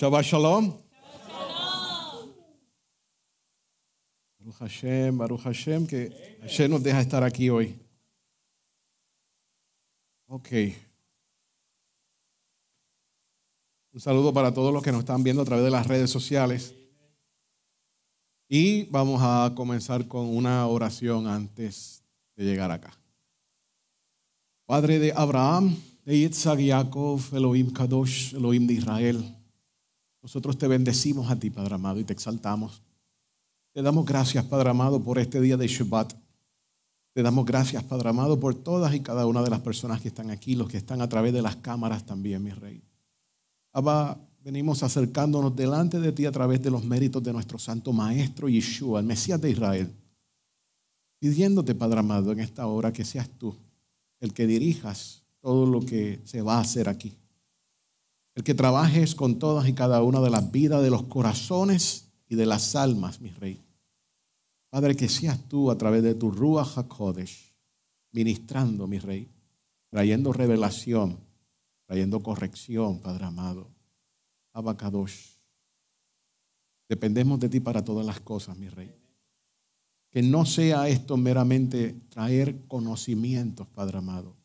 Shabbat Shalom. Baruch Hashem, Baruch Hashem, que Hashem nos deja estar aquí hoy. Ok. Un saludo para todos los que nos están viendo a través de las redes sociales. Y vamos a comenzar con una oración antes de llegar acá. Padre de Abraham, de Yitzhak Elohim Kadosh, Elohim de Israel. Nosotros te bendecimos a ti, Padre amado, y te exaltamos. Te damos gracias, Padre amado, por este día de Shabbat. Te damos gracias, Padre amado, por todas y cada una de las personas que están aquí, los que están a través de las cámaras también, mi Rey. Abba, venimos acercándonos delante de ti a través de los méritos de nuestro Santo Maestro Yeshua, el Mesías de Israel. Pidiéndote, Padre amado, en esta hora que seas tú el que dirijas todo lo que se va a hacer aquí que trabajes con todas y cada una de las vidas, de los corazones y de las almas, mi rey. Padre, que seas tú a través de tu Ruach Hakodesh, ministrando, mi rey, trayendo revelación, trayendo corrección, Padre amado. Abacadosh. Dependemos de ti para todas las cosas, mi rey. Que no sea esto meramente traer conocimientos, Padre amado,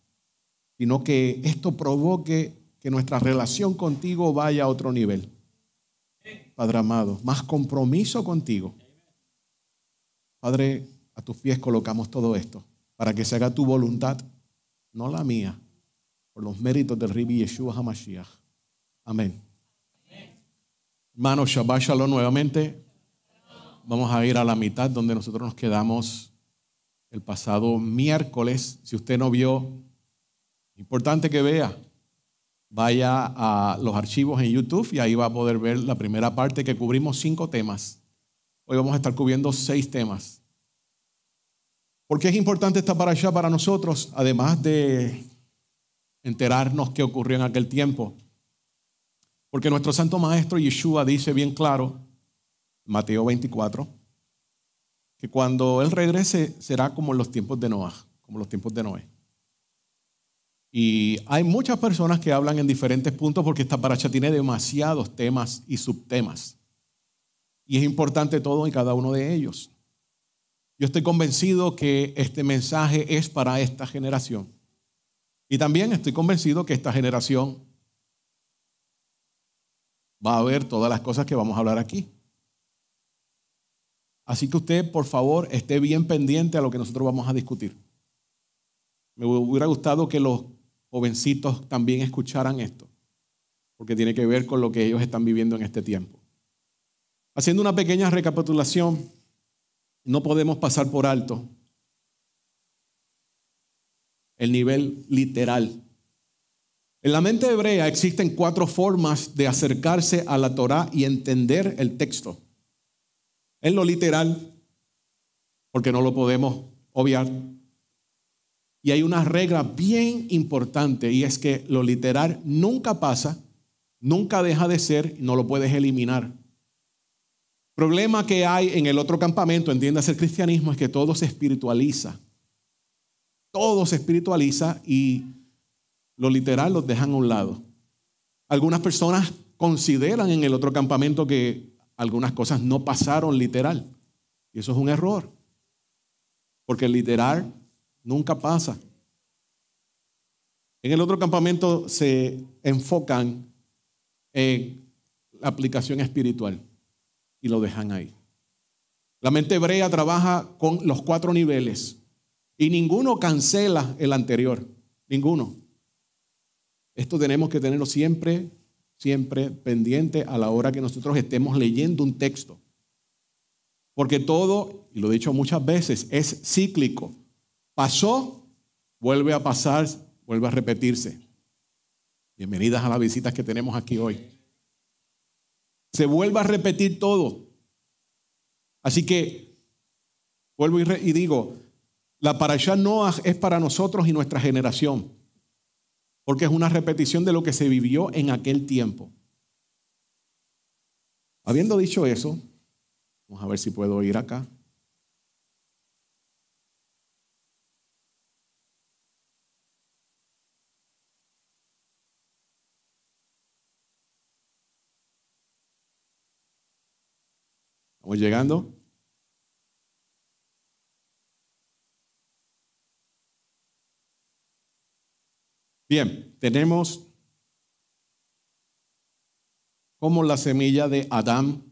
sino que esto provoque que nuestra relación contigo vaya a otro nivel. Padre amado, más compromiso contigo. Padre, a tus pies colocamos todo esto para que se haga tu voluntad, no la mía, por los méritos del Ribi Yeshua HaMashiach. Amén. hermano Shabbat Shalom nuevamente. Vamos a ir a la mitad donde nosotros nos quedamos el pasado miércoles. Si usted no vio, importante que vea vaya a los archivos en YouTube y ahí va a poder ver la primera parte que cubrimos cinco temas. Hoy vamos a estar cubriendo seis temas. ¿Por qué es importante esta allá para nosotros? Además de enterarnos qué ocurrió en aquel tiempo. Porque nuestro santo maestro Yeshua dice bien claro, Mateo 24, que cuando Él regrese será como en los tiempos de Noah, como los tiempos de Noé. Y hay muchas personas que hablan en diferentes puntos porque esta paracha tiene demasiados temas y subtemas. Y es importante todo en cada uno de ellos. Yo estoy convencido que este mensaje es para esta generación. Y también estoy convencido que esta generación va a ver todas las cosas que vamos a hablar aquí. Así que usted, por favor, esté bien pendiente a lo que nosotros vamos a discutir. Me hubiera gustado que los jovencitos también escucharan esto, porque tiene que ver con lo que ellos están viviendo en este tiempo. Haciendo una pequeña recapitulación, no podemos pasar por alto el nivel literal. En la mente hebrea existen cuatro formas de acercarse a la Torá y entender el texto. En lo literal, porque no lo podemos obviar. Y hay una regla bien importante y es que lo literal nunca pasa, nunca deja de ser no lo puedes eliminar. Problema que hay en el otro campamento, entiéndase el cristianismo, es que todo se espiritualiza. Todo se espiritualiza y lo literal lo dejan a un lado. Algunas personas consideran en el otro campamento que algunas cosas no pasaron literal. Y eso es un error. Porque el literal Nunca pasa. En el otro campamento se enfocan en la aplicación espiritual y lo dejan ahí. La mente hebrea trabaja con los cuatro niveles y ninguno cancela el anterior, ninguno. Esto tenemos que tenerlo siempre, siempre pendiente a la hora que nosotros estemos leyendo un texto. Porque todo, y lo he dicho muchas veces, es cíclico. Pasó, vuelve a pasar, vuelve a repetirse. Bienvenidas a las visitas que tenemos aquí hoy. Se vuelve a repetir todo. Así que, vuelvo y, digo, la parasha Noah es para nosotros y nuestra generación, porque es una repetición de lo que se vivió en aquel tiempo. Habiendo dicho eso, vamos a ver si puedo ir acá. llegando? Bien, tenemos como la semilla de Adán,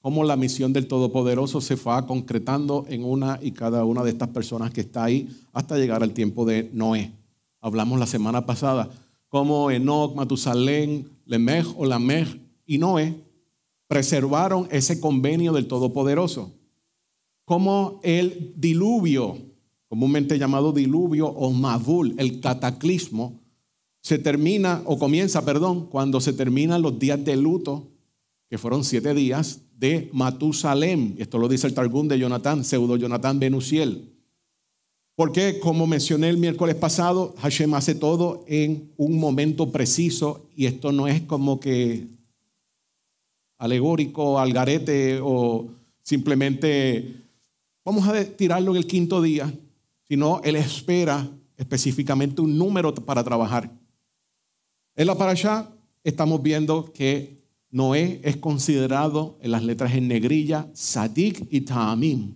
como la misión del Todopoderoso se va concretando en una y cada una de estas personas que está ahí hasta llegar al tiempo de Noé. Hablamos la semana pasada, como Enoch, Matusalén, Lemej o Lamej y Noé preservaron ese convenio del Todopoderoso. Como el diluvio, comúnmente llamado diluvio o Madul, el cataclismo, se termina o comienza, perdón, cuando se terminan los días de luto, que fueron siete días, de Matusalem. Esto lo dice el Targum de Jonatán, pseudo Jonatán Benusiel. Porque, como mencioné el miércoles pasado, Hashem hace todo en un momento preciso y esto no es como que alegórico, al garete o simplemente vamos a tirarlo en el quinto día, sino él espera específicamente un número para trabajar. En la parasha estamos viendo que Noé es considerado en las letras en negrilla Sadik y Taamim,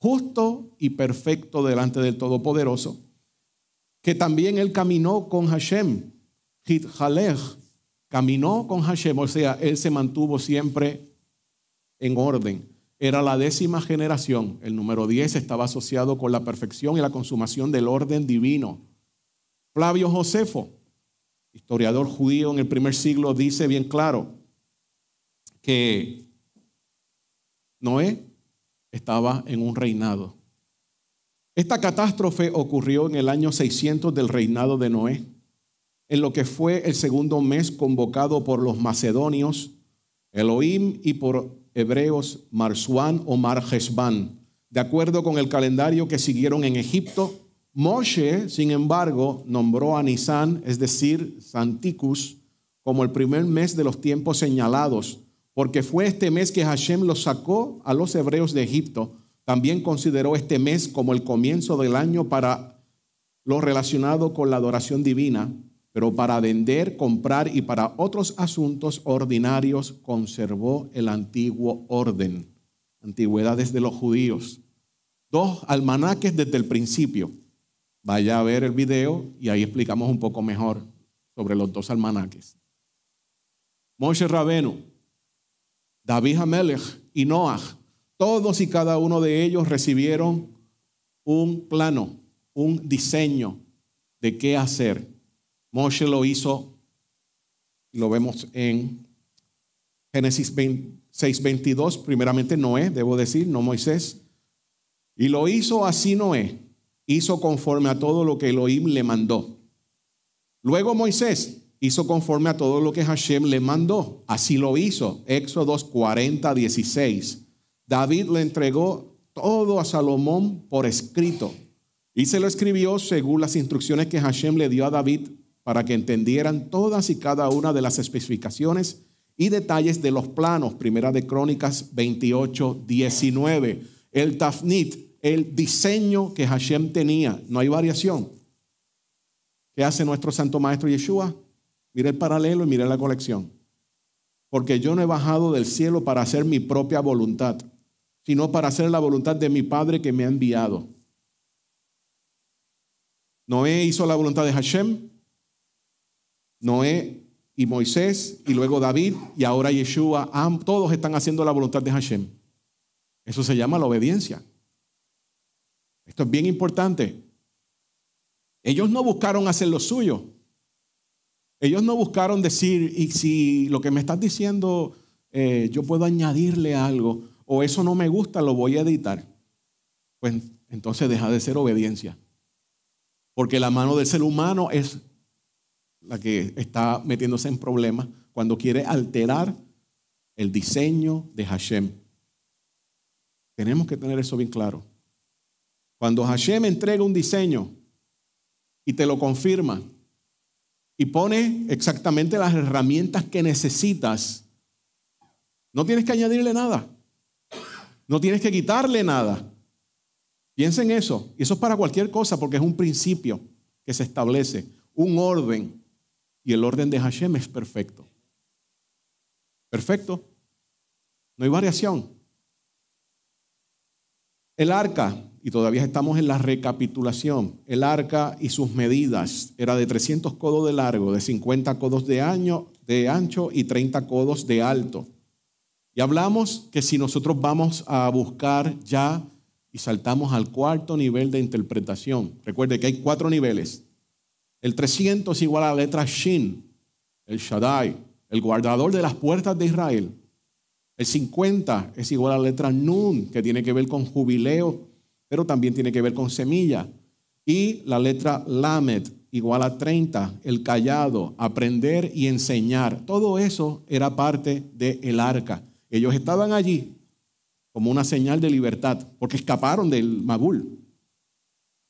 justo y perfecto delante del Todopoderoso, que también él caminó con Hashem, Hit Halech, Caminó con Hashem, o sea, él se mantuvo siempre en orden. Era la décima generación. El número 10 estaba asociado con la perfección y la consumación del orden divino. Flavio Josefo, historiador judío en el primer siglo, dice bien claro que Noé estaba en un reinado. Esta catástrofe ocurrió en el año 600 del reinado de Noé en lo que fue el segundo mes convocado por los macedonios, Elohim, y por hebreos Marsuán o Marjesban, de acuerdo con el calendario que siguieron en Egipto. Moshe, sin embargo, nombró a Nisan, es decir, Santicus, como el primer mes de los tiempos señalados, porque fue este mes que Hashem los sacó a los hebreos de Egipto. También consideró este mes como el comienzo del año para lo relacionado con la adoración divina, pero para vender, comprar y para otros asuntos ordinarios conservó el antiguo orden, antigüedades de los judíos. Dos almanaques desde el principio. Vaya a ver el video y ahí explicamos un poco mejor sobre los dos almanaques. Moshe Rabenu, David Hamelech y Noach. todos y cada uno de ellos recibieron un plano, un diseño de qué hacer Moshe lo hizo, lo vemos en Génesis 6:22, primeramente Noé, debo decir, no Moisés. Y lo hizo así Noé, hizo conforme a todo lo que Elohim le mandó. Luego Moisés hizo conforme a todo lo que Hashem le mandó. Así lo hizo. Éxodo 40, 16. David le entregó todo a Salomón por escrito. Y se lo escribió según las instrucciones que Hashem le dio a David para que entendieran todas y cada una de las especificaciones y detalles de los planos. Primera de Crónicas 28, 19. El tafnit, el diseño que Hashem tenía, no hay variación. ¿Qué hace nuestro Santo Maestro Yeshua? Mire el paralelo y mire la colección. Porque yo no he bajado del cielo para hacer mi propia voluntad, sino para hacer la voluntad de mi Padre que me ha enviado. Noé hizo la voluntad de Hashem, Noé y Moisés y luego David y ahora Yeshua, todos están haciendo la voluntad de Hashem. Eso se llama la obediencia. Esto es bien importante. Ellos no buscaron hacer lo suyo. Ellos no buscaron decir, y si lo que me estás diciendo eh, yo puedo añadirle algo, o eso no me gusta, lo voy a editar. Pues entonces deja de ser obediencia. Porque la mano del ser humano es la que está metiéndose en problemas cuando quiere alterar el diseño de Hashem. Tenemos que tener eso bien claro. Cuando Hashem entrega un diseño y te lo confirma y pone exactamente las herramientas que necesitas, no tienes que añadirle nada. No tienes que quitarle nada. Piensen eso. Y eso es para cualquier cosa porque es un principio que se establece, un orden y el orden de Hashem es perfecto. Perfecto. No hay variación. El arca, y todavía estamos en la recapitulación, el arca y sus medidas era de 300 codos de largo, de 50 codos de, ancho y 30 codos de alto. Y hablamos que si nosotros vamos a buscar ya y saltamos al cuarto nivel de interpretación, recuerde que hay cuatro niveles, el 300 es igual a la letra Shin, el Shaddai, el guardador de las puertas de Israel. El 50 es igual a la letra Nun, que tiene que ver con jubileo, pero también tiene que ver con semilla. Y la letra Lamed, igual a 30, el callado, aprender y enseñar. Todo eso era parte del el arca. Ellos estaban allí como una señal de libertad, porque escaparon del Mabul.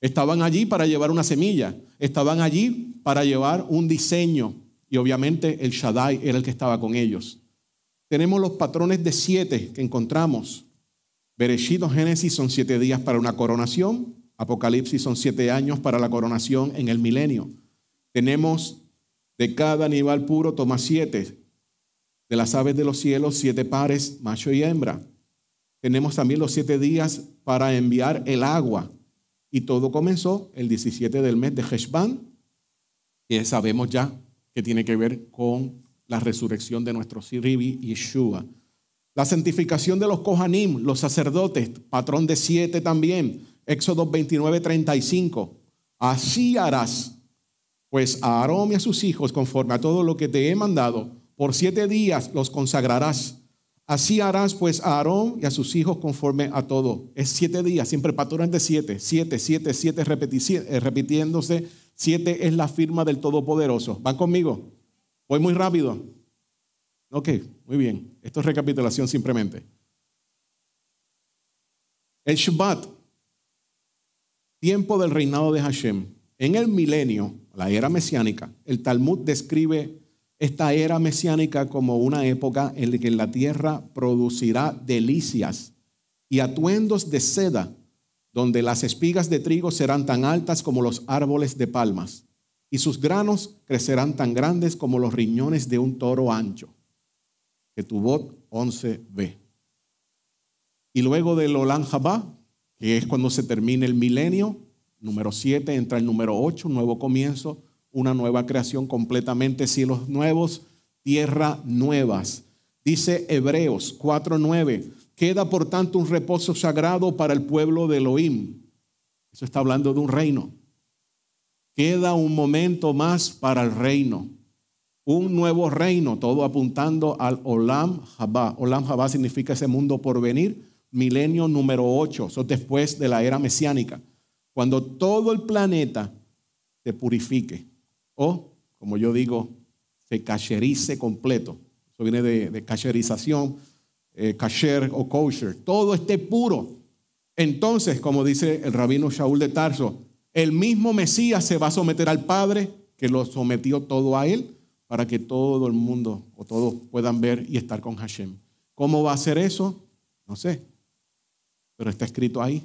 Estaban allí para llevar una semilla, estaban allí para llevar un diseño y obviamente el Shaddai era el que estaba con ellos. Tenemos los patrones de siete que encontramos. Bereshit Génesis son siete días para una coronación, Apocalipsis son siete años para la coronación en el milenio. Tenemos de cada animal puro toma siete, de las aves de los cielos siete pares, macho y hembra. Tenemos también los siete días para enviar el agua, y todo comenzó el 17 del mes de Heshvan, que sabemos ya que tiene que ver con la resurrección de nuestro Siribi Yeshua. La santificación de los Kohanim, los sacerdotes, patrón de siete también, Éxodo 29, 35. Así harás, pues a Aarón y a sus hijos, conforme a todo lo que te he mandado, por siete días los consagrarás Así harás pues a Aarón y a sus hijos conforme a todo. Es siete días, siempre patrones de siete, siete, siete, siete, eh, repitiéndose. Siete es la firma del Todopoderoso. ¿Van conmigo? Voy muy rápido. Ok, muy bien. Esto es recapitulación simplemente. El Shabbat, tiempo del reinado de Hashem. En el milenio, la era mesiánica, el Talmud describe esta era mesiánica como una época en la que la tierra producirá delicias y atuendos de seda, donde las espigas de trigo serán tan altas como los árboles de palmas, y sus granos crecerán tan grandes como los riñones de un toro ancho. Que tu voz 11b. Y luego del Olan que es cuando se termina el milenio, número 7 entra el número 8, nuevo comienzo, una nueva creación completamente, cielos nuevos, tierra nuevas. Dice Hebreos 4:9, queda por tanto un reposo sagrado para el pueblo de Elohim. Eso está hablando de un reino. Queda un momento más para el reino. Un nuevo reino, todo apuntando al Olam Jabá. Olam Jabba significa ese mundo por venir, milenio número 8, eso después de la era mesiánica, cuando todo el planeta se purifique o, como yo digo, se cacherice completo. Eso viene de, de cacherización, eh, o kosher. Todo esté puro. Entonces, como dice el rabino Shaul de Tarso, el mismo Mesías se va a someter al Padre que lo sometió todo a él para que todo el mundo o todos puedan ver y estar con Hashem. ¿Cómo va a ser eso? No sé, pero está escrito ahí.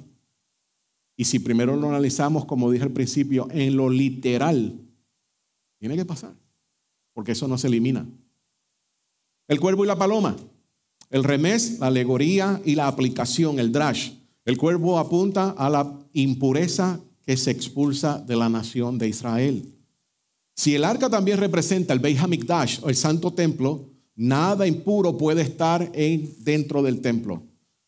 Y si primero lo analizamos, como dije al principio, en lo literal, tiene que pasar, porque eso no se elimina. El cuervo y la paloma, el remés, la alegoría y la aplicación, el drash. El cuervo apunta a la impureza que se expulsa de la nación de Israel. Si el arca también representa el Beit Hamikdash o el santo templo, nada impuro puede estar en, dentro del templo.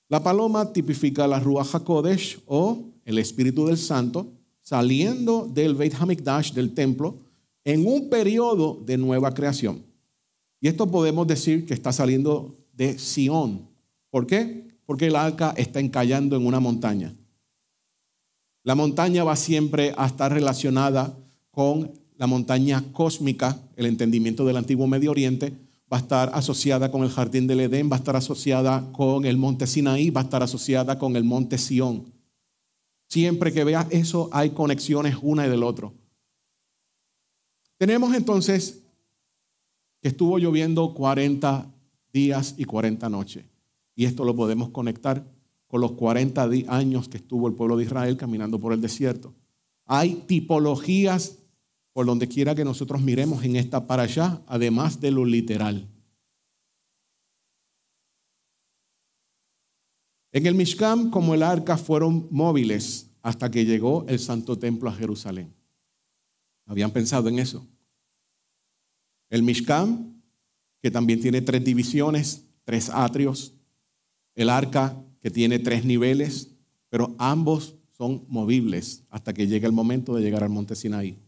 La paloma tipifica la Ruach HaKodesh o el Espíritu del Santo saliendo del Beit Hamikdash, del templo, en un periodo de nueva creación. Y esto podemos decir que está saliendo de Sión. ¿Por qué? Porque el arca está encallando en una montaña. La montaña va siempre a estar relacionada con la montaña cósmica, el entendimiento del antiguo Medio Oriente, va a estar asociada con el jardín del Edén, va a estar asociada con el monte Sinaí, va a estar asociada con el monte Sión. Siempre que veas eso hay conexiones una y del otro. Tenemos entonces que estuvo lloviendo 40 días y 40 noches. Y esto lo podemos conectar con los 40 años que estuvo el pueblo de Israel caminando por el desierto. Hay tipologías por donde quiera que nosotros miremos en esta para allá, además de lo literal. En el Mishkan, como el arca, fueron móviles hasta que llegó el santo templo a Jerusalén. ¿Habían pensado en eso? El Mishkan, que también tiene tres divisiones, tres atrios. El arca, que tiene tres niveles, pero ambos son movibles hasta que llegue el momento de llegar al monte Sinaí,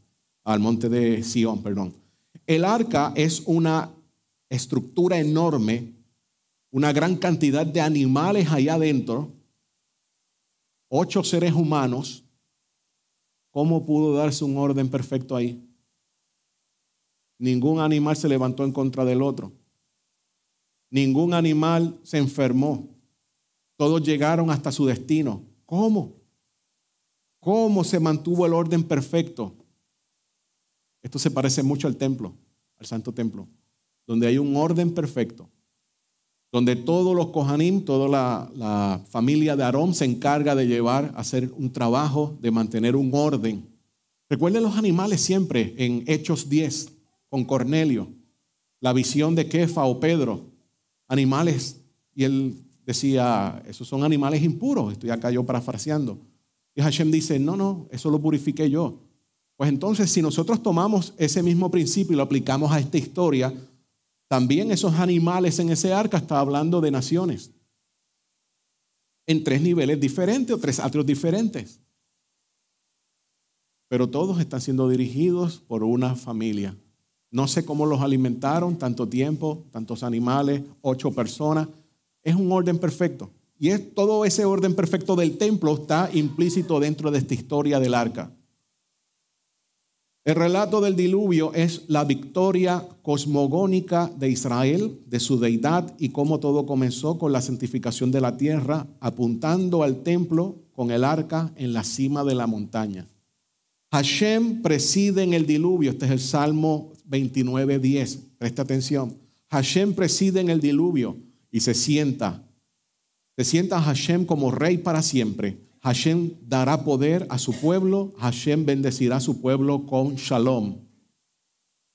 al monte de Sion, perdón. El arca es una estructura enorme, una gran cantidad de animales allá adentro, ocho seres humanos, ¿Cómo pudo darse un orden perfecto ahí? Ningún animal se levantó en contra del otro. Ningún animal se enfermó. Todos llegaron hasta su destino. ¿Cómo? ¿Cómo se mantuvo el orden perfecto? Esto se parece mucho al templo, al santo templo, donde hay un orden perfecto donde todos los Kohanim, toda la, familia de Aarón se encarga de llevar, hacer un trabajo, de mantener un orden. Recuerden los animales siempre en Hechos 10, con Cornelio, la visión de Kefa o Pedro, animales, y él decía, esos son animales impuros, estoy acá yo parafraseando. Y Hashem dice, no, no, eso lo purifiqué yo. Pues entonces, si nosotros tomamos ese mismo principio y lo aplicamos a esta historia, también esos animales en ese arca está hablando de naciones. En tres niveles diferentes o tres atrios diferentes. Pero todos están siendo dirigidos por una familia. No sé cómo los alimentaron, tanto tiempo, tantos animales, ocho personas. Es un orden perfecto. Y es, todo ese orden perfecto del templo está implícito dentro de esta historia del arca. El relato del diluvio es la victoria cosmogónica de Israel, de su deidad y cómo todo comenzó con la santificación de la tierra, apuntando al templo con el arca en la cima de la montaña. Hashem preside en el diluvio, este es el Salmo 29.10, presta atención. Hashem preside en el diluvio y se sienta. Se sienta Hashem como rey para siempre. Hashem dará poder a su pueblo, Hashem bendecirá a su pueblo con shalom.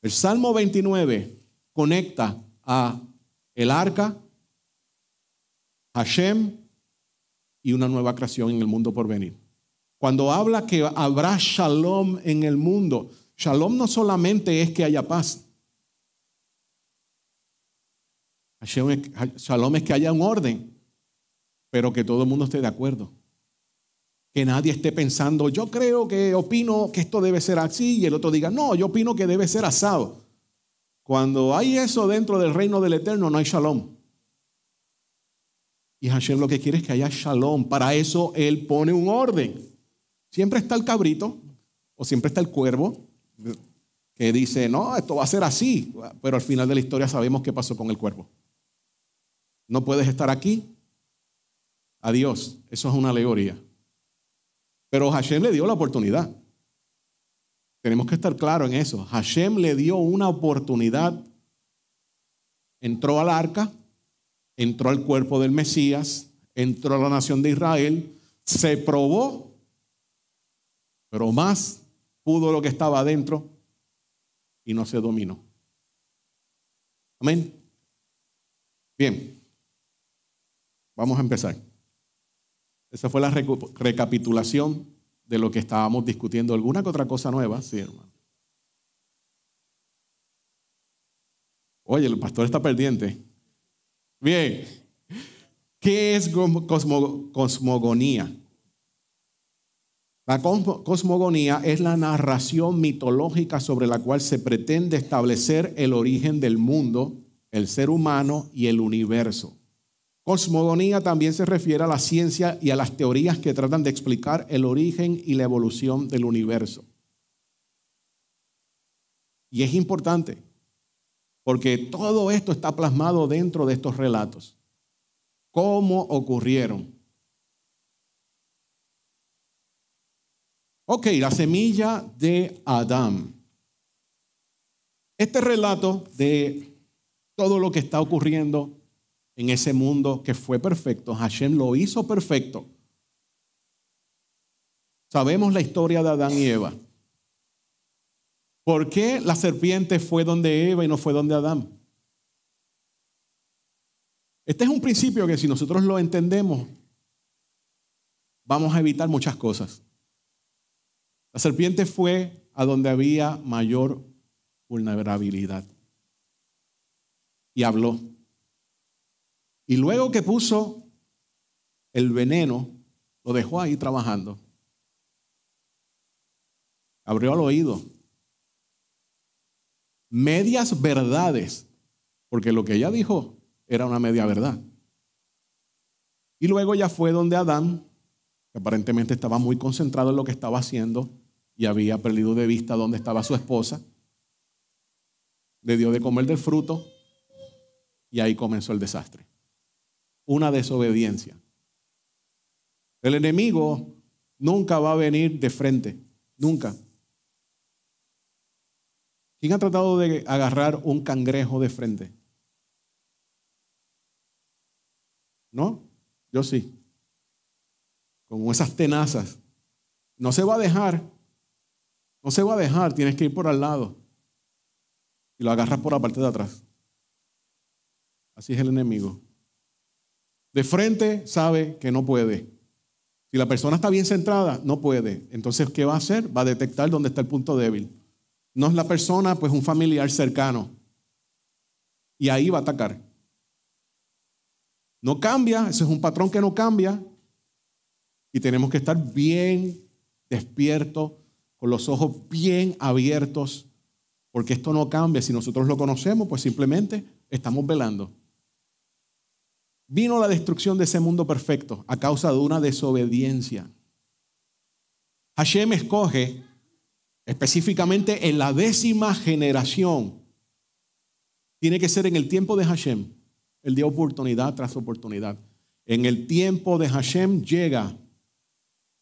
El Salmo 29 conecta a el arca, Hashem y una nueva creación en el mundo por venir. Cuando habla que habrá shalom en el mundo, shalom no solamente es que haya paz. shalom es que haya un orden, pero que todo el mundo esté de acuerdo. Que nadie esté pensando, yo creo que opino que esto debe ser así y el otro diga, no, yo opino que debe ser asado. Cuando hay eso dentro del reino del eterno, no hay shalom. Y Hashem lo que quiere es que haya shalom. Para eso Él pone un orden. Siempre está el cabrito o siempre está el cuervo que dice, no, esto va a ser así. Pero al final de la historia sabemos qué pasó con el cuervo. No puedes estar aquí. Adiós. Eso es una alegoría. Pero Hashem le dio la oportunidad. Tenemos que estar claros en eso. Hashem le dio una oportunidad. Entró al arca, entró al cuerpo del Mesías, entró a la nación de Israel, se probó, pero más pudo lo que estaba adentro y no se dominó. Amén. Bien, vamos a empezar. Esa fue la recapitulación de lo que estábamos discutiendo. ¿Alguna que otra cosa nueva? Sí, hermano. Oye, el pastor está perdiente. Bien. ¿Qué es cosmogonía? La cosmogonía es la narración mitológica sobre la cual se pretende establecer el origen del mundo, el ser humano y el universo. Cosmogonía también se refiere a la ciencia y a las teorías que tratan de explicar el origen y la evolución del universo. Y es importante, porque todo esto está plasmado dentro de estos relatos. ¿Cómo ocurrieron? Ok, la semilla de Adán. Este relato de todo lo que está ocurriendo en ese mundo que fue perfecto. Hashem lo hizo perfecto. Sabemos la historia de Adán y Eva. ¿Por qué la serpiente fue donde Eva y no fue donde Adán? Este es un principio que si nosotros lo entendemos, vamos a evitar muchas cosas. La serpiente fue a donde había mayor vulnerabilidad y habló. Y luego que puso el veneno, lo dejó ahí trabajando. Abrió el oído. Medias verdades, porque lo que ella dijo era una media verdad. Y luego ya fue donde Adán, que aparentemente estaba muy concentrado en lo que estaba haciendo y había perdido de vista dónde estaba su esposa, le dio de comer del fruto y ahí comenzó el desastre una desobediencia. El enemigo nunca va a venir de frente, nunca. ¿Quién ha tratado de agarrar un cangrejo de frente? ¿No? Yo sí. Con esas tenazas. No se va a dejar. No se va a dejar. Tienes que ir por al lado. Y lo agarras por la parte de atrás. Así es el enemigo. De frente sabe que no puede. Si la persona está bien centrada, no puede. Entonces, ¿qué va a hacer? Va a detectar dónde está el punto débil. No es la persona, pues un familiar cercano. Y ahí va a atacar. No cambia, ese es un patrón que no cambia. Y tenemos que estar bien despiertos, con los ojos bien abiertos, porque esto no cambia. Si nosotros lo conocemos, pues simplemente estamos velando vino la destrucción de ese mundo perfecto a causa de una desobediencia. Hashem escoge específicamente en la décima generación. Tiene que ser en el tiempo de Hashem. el dio oportunidad tras oportunidad. En el tiempo de Hashem llega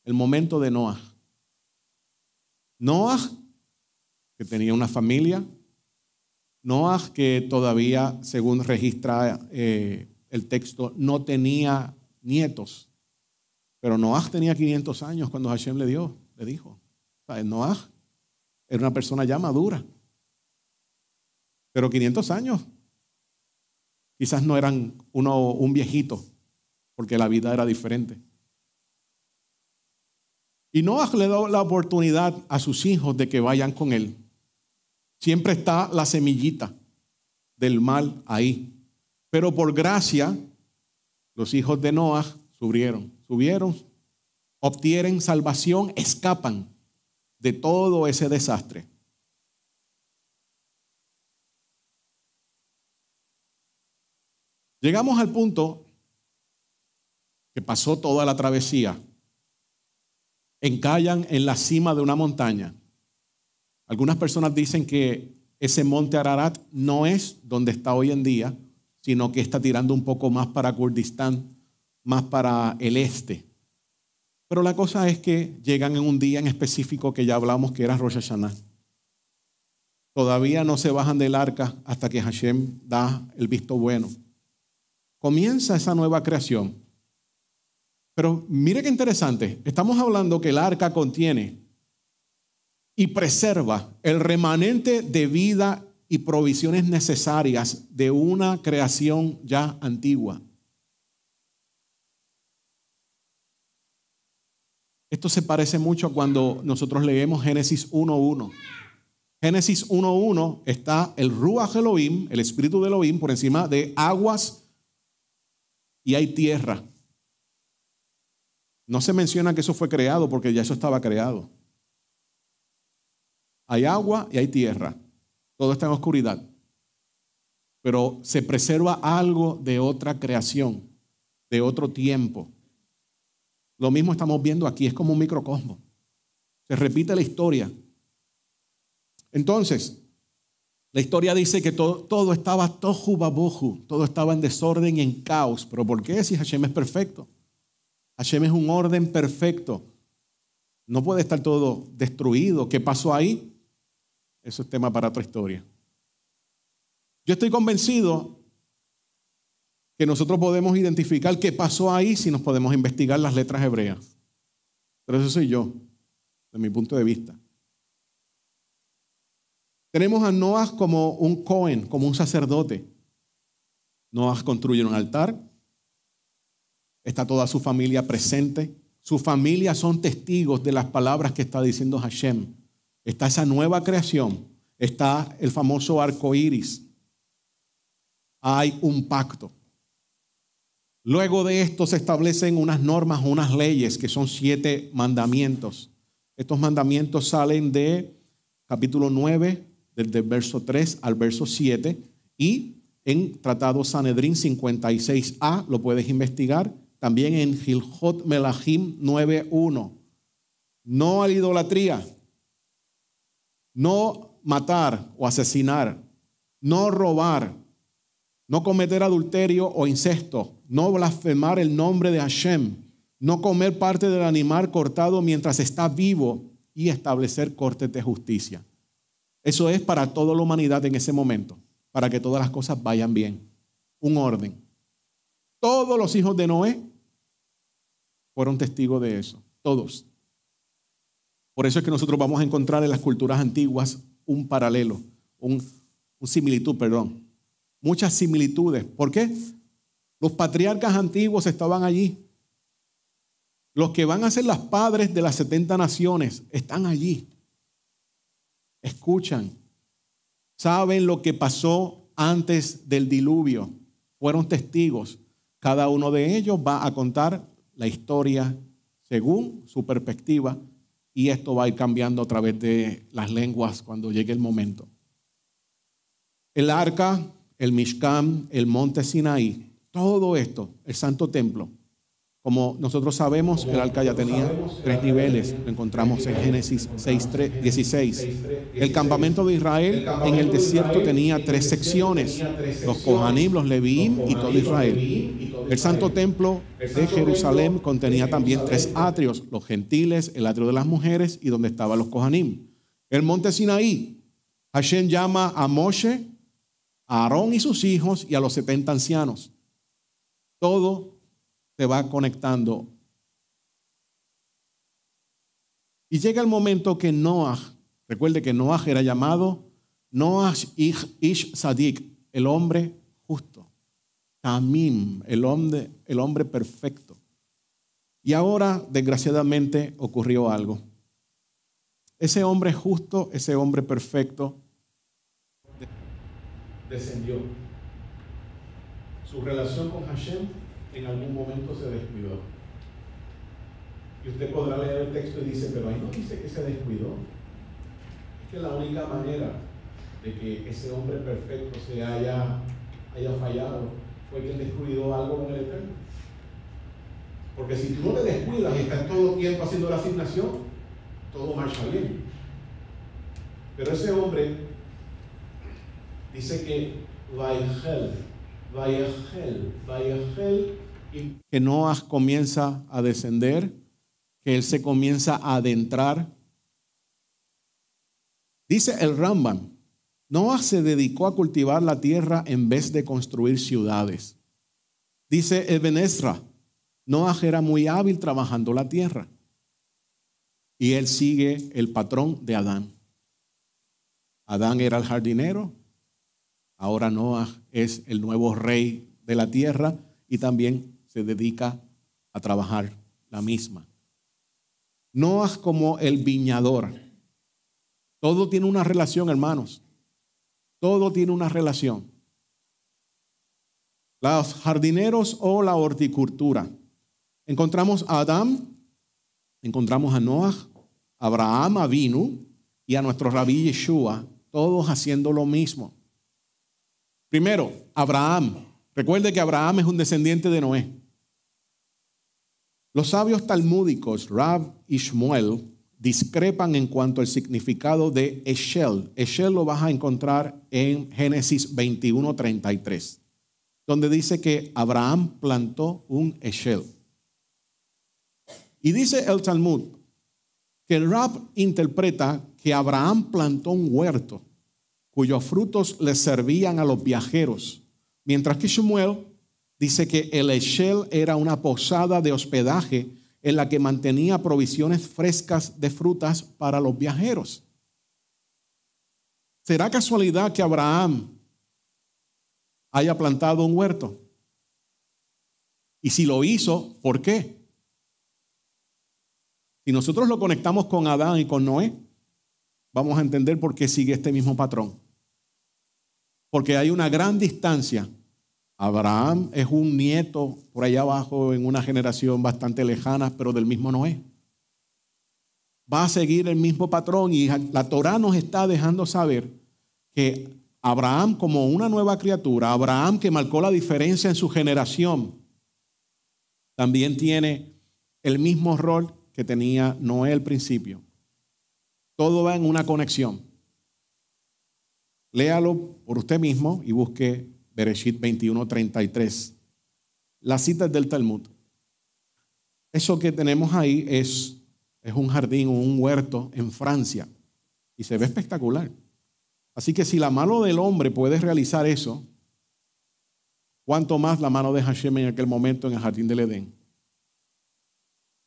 el momento de Noah. Noah, que tenía una familia. Noah, que todavía, según registra eh, el texto, no tenía nietos. Pero Noah tenía 500 años cuando Hashem le dio, le dijo. O era una persona ya madura. Pero 500 años. Quizás no eran uno, un viejito, porque la vida era diferente. Y Noah le da la oportunidad a sus hijos de que vayan con él. Siempre está la semillita del mal ahí. Pero por gracia, los hijos de Noah subieron, subieron, obtienen salvación, escapan de todo ese desastre. Llegamos al punto que pasó toda la travesía. Encallan en la cima de una montaña. Algunas personas dicen que ese monte Ararat no es donde está hoy en día, sino que está tirando un poco más para Kurdistán, más para el este. Pero la cosa es que llegan en un día en específico que ya hablamos que era Rosh Hashanah. Todavía no se bajan del arca hasta que Hashem da el visto bueno. Comienza esa nueva creación. Pero mire qué interesante. Estamos hablando que el arca contiene y preserva el remanente de vida y provisiones necesarias de una creación ya antigua. Esto se parece mucho a cuando nosotros leemos Génesis 1.1. Génesis 1.1 está el Ruach Elohim, el espíritu de Elohim, por encima de aguas y hay tierra. No se menciona que eso fue creado porque ya eso estaba creado. Hay agua y hay tierra todo está en oscuridad, pero se preserva algo de otra creación, de otro tiempo. Lo mismo estamos viendo aquí, es como un microcosmo. Se repite la historia. Entonces, la historia dice que todo, estaba tohu babohu, todo estaba en desorden y en caos. ¿Pero por qué? Si Hashem es perfecto. Hashem es un orden perfecto. No puede estar todo destruido. ¿Qué pasó ahí? Eso es tema para otra historia. Yo estoy convencido que nosotros podemos identificar qué pasó ahí si nos podemos investigar las letras hebreas. Pero eso soy yo, desde mi punto de vista. Tenemos a Noah como un Cohen, como un sacerdote. Noah construye un altar, está toda su familia presente. Su familia son testigos de las palabras que está diciendo Hashem está esa nueva creación, está el famoso arco iris. Hay un pacto. Luego de esto se establecen unas normas, unas leyes, que son siete mandamientos. Estos mandamientos salen de capítulo 9, desde el verso 3 al verso 7, y en Tratado Sanedrín 56a, lo puedes investigar, también en Gilhot Melahim 9.1. No a la idolatría, no matar o asesinar, no robar, no cometer adulterio o incesto, no blasfemar el nombre de Hashem, no comer parte del animal cortado mientras está vivo y establecer cortes de justicia. Eso es para toda la humanidad en ese momento, para que todas las cosas vayan bien. Un orden. Todos los hijos de Noé fueron testigos de eso, todos. Por eso es que nosotros vamos a encontrar en las culturas antiguas un paralelo, un, similitud, perdón. Muchas similitudes. ¿Por qué? Los patriarcas antiguos estaban allí. Los que van a ser las padres de las 70 naciones están allí. Escuchan. Saben lo que pasó antes del diluvio. Fueron testigos. Cada uno de ellos va a contar la historia según su perspectiva y esto va a ir cambiando a través de las lenguas cuando llegue el momento. El arca, el Mishkan, el monte Sinaí, todo esto, el santo templo, como nosotros sabemos, el Alca ya tenía tres niveles, lo encontramos en Génesis 6, 16. El campamento de Israel en el desierto tenía tres secciones, los Kohanim, los Leviim y todo Israel. El santo templo de Jerusalén contenía también tres atrios, los gentiles, el atrio de las mujeres y donde estaban los Kohanim. El monte Sinaí, Hashem llama a Moshe, a Aarón y sus hijos y a los 70 ancianos. Todo te va conectando. Y llega el momento que Noah, recuerde que Noah era llamado Noah Ish Sadik, el hombre justo. Tamim, el hombre, el hombre perfecto. Y ahora, desgraciadamente, ocurrió algo. Ese hombre justo, ese hombre perfecto, descendió. Su relación con Hashem en algún momento se descuidó. Y usted podrá leer el texto y dice, pero ahí no dice que se descuidó. Es que la única manera de que ese hombre perfecto se haya, haya fallado fue que él descuidó algo en el Eterno. Porque si tú no te descuidas y estás todo el tiempo haciendo la asignación, todo marcha bien. Pero ese hombre dice que va Vayahel, gel que Noah comienza a descender, que él se comienza a adentrar. Dice el Ramban, Noah se dedicó a cultivar la tierra en vez de construir ciudades. Dice Ezra, Noah era muy hábil trabajando la tierra. Y él sigue el patrón de Adán. Adán era el jardinero, ahora Noah es el nuevo rey de la tierra y también dedica a trabajar la misma. No como el viñador. Todo tiene una relación, hermanos. Todo tiene una relación. Los jardineros o la horticultura. Encontramos a Adán, encontramos a Noah, Abraham, a Vinu y a nuestro rabí Yeshua, todos haciendo lo mismo. Primero, Abraham. Recuerde que Abraham es un descendiente de Noé. Los sabios talmúdicos Rab y Shmuel discrepan en cuanto al significado de Eshel. Eshel lo vas a encontrar en Génesis 21.33, donde dice que Abraham plantó un Eshel. Y dice el Talmud que Rab interpreta que Abraham plantó un huerto cuyos frutos le servían a los viajeros, mientras que Shmuel Dice que el Eshel era una posada de hospedaje en la que mantenía provisiones frescas de frutas para los viajeros. ¿Será casualidad que Abraham haya plantado un huerto? Y si lo hizo, ¿por qué? Si nosotros lo conectamos con Adán y con Noé, vamos a entender por qué sigue este mismo patrón. Porque hay una gran distancia Abraham es un nieto por allá abajo en una generación bastante lejana, pero del mismo Noé. Va a seguir el mismo patrón y la Torá nos está dejando saber que Abraham como una nueva criatura, Abraham que marcó la diferencia en su generación, también tiene el mismo rol que tenía Noé al principio. Todo va en una conexión. Léalo por usted mismo y busque Bereshit 21:33. Las citas del Talmud. Eso que tenemos ahí es, es un jardín o un huerto en Francia y se ve espectacular. Así que si la mano del hombre puede realizar eso, ¿cuánto más la mano de Hashem en aquel momento en el jardín del Edén?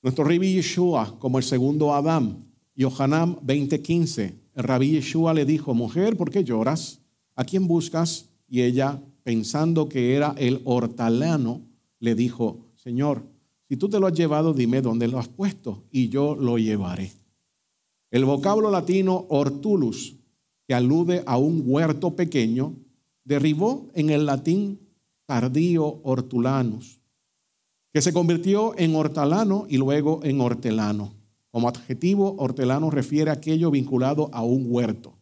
Nuestro Rabbi Yeshua, como el segundo Adán, Yohanan 20:15, el Rabbi Yeshua le dijo, mujer, ¿por qué lloras? ¿A quién buscas? Y ella pensando que era el hortalano, le dijo, Señor, si tú te lo has llevado, dime dónde lo has puesto y yo lo llevaré. El vocablo latino hortulus, que alude a un huerto pequeño, derribó en el latín tardío hortulanus, que se convirtió en hortalano y luego en hortelano. Como adjetivo, hortelano refiere a aquello vinculado a un huerto.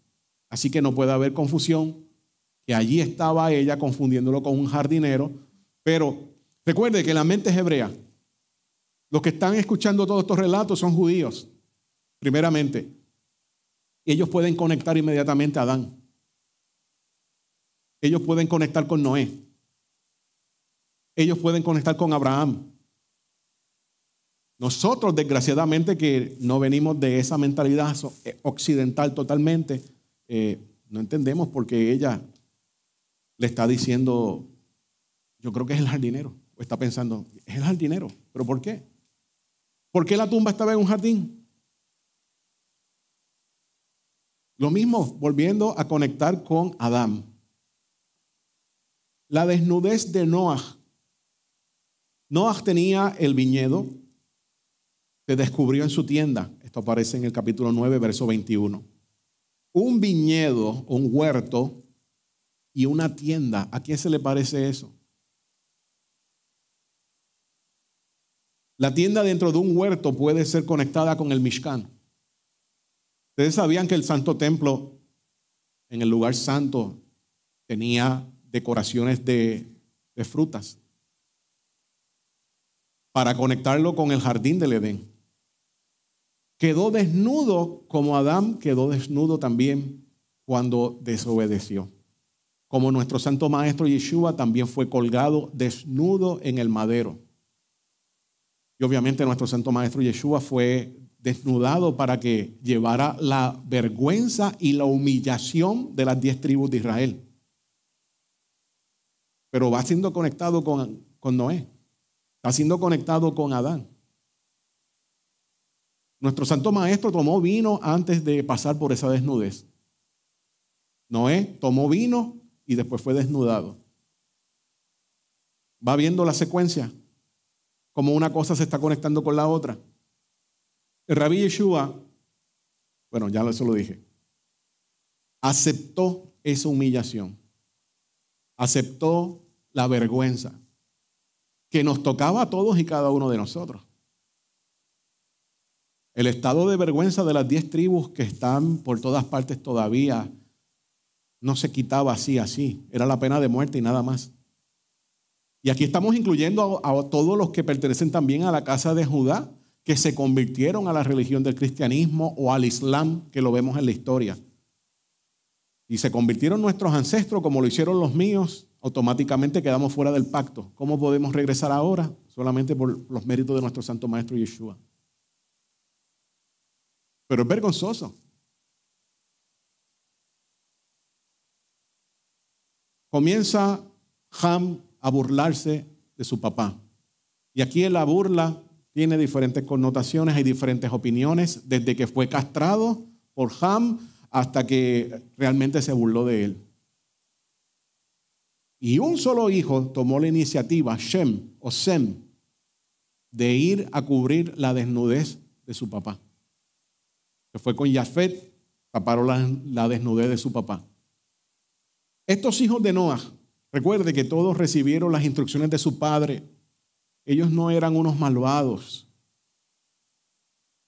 Así que no puede haber confusión que allí estaba ella confundiéndolo con un jardinero. Pero recuerde que la mente es hebrea. Los que están escuchando todos estos relatos son judíos, primeramente. Ellos pueden conectar inmediatamente a Adán. Ellos pueden conectar con Noé. Ellos pueden conectar con Abraham. Nosotros, desgraciadamente, que no venimos de esa mentalidad occidental totalmente, eh, no entendemos por qué ella le está diciendo, yo creo que es el jardinero. O está pensando, es el jardinero. ¿Pero por qué? ¿Por qué la tumba estaba en un jardín? Lo mismo, volviendo a conectar con Adán. La desnudez de Noah. Noah tenía el viñedo, se descubrió en su tienda. Esto aparece en el capítulo 9, verso 21. Un viñedo, un huerto, y una tienda. ¿A quién se le parece eso? La tienda dentro de un huerto puede ser conectada con el Mishkan. Ustedes sabían que el Santo Templo en el lugar santo tenía decoraciones de, de frutas para conectarlo con el jardín del Edén. Quedó desnudo como Adán quedó desnudo también cuando desobedeció como nuestro santo maestro Yeshua también fue colgado desnudo en el madero. Y obviamente nuestro santo maestro Yeshua fue desnudado para que llevara la vergüenza y la humillación de las diez tribus de Israel. Pero va siendo conectado con, Noé, está siendo conectado con Adán. Nuestro santo maestro tomó vino antes de pasar por esa desnudez. Noé tomó vino y después fue desnudado. Va viendo la secuencia, como una cosa se está conectando con la otra. El rabí Yeshua, bueno, ya eso lo dije, aceptó esa humillación, aceptó la vergüenza que nos tocaba a todos y cada uno de nosotros. El estado de vergüenza de las diez tribus que están por todas partes todavía no se quitaba así, así. Era la pena de muerte y nada más. Y aquí estamos incluyendo a, todos los que pertenecen también a la casa de Judá, que se convirtieron a la religión del cristianismo o al islam, que lo vemos en la historia. Y se convirtieron nuestros ancestros como lo hicieron los míos, automáticamente quedamos fuera del pacto. ¿Cómo podemos regresar ahora? Solamente por los méritos de nuestro Santo Maestro Yeshua. Pero es vergonzoso. comienza Ham a burlarse de su papá. Y aquí la burla tiene diferentes connotaciones, hay diferentes opiniones, desde que fue castrado por Ham hasta que realmente se burló de él. Y un solo hijo tomó la iniciativa, Shem o Sem, de ir a cubrir la desnudez de su papá. Se fue con Jafet, taparon la desnudez de su papá. Estos hijos de Noah, recuerde que todos recibieron las instrucciones de su padre. Ellos no eran unos malvados.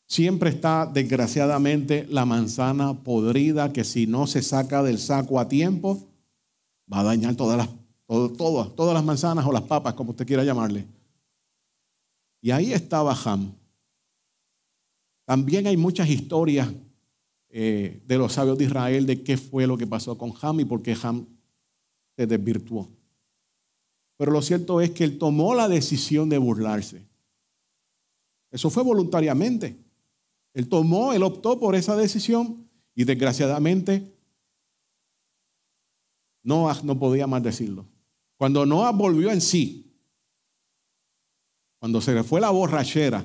Siempre está, desgraciadamente, la manzana podrida que si no se saca del saco a tiempo, va a dañar todas las, todas las manzanas o las papas, como usted quiera llamarle. Y ahí estaba Ham. También hay muchas historias eh, de los sabios de Israel de qué fue lo que pasó con Ham y por qué Ham se desvirtuó. Pero lo cierto es que él tomó la decisión de burlarse. Eso fue voluntariamente. Él tomó, él optó por esa decisión y desgraciadamente Noah no podía más decirlo. Cuando Noah volvió en sí, cuando se le fue la borrachera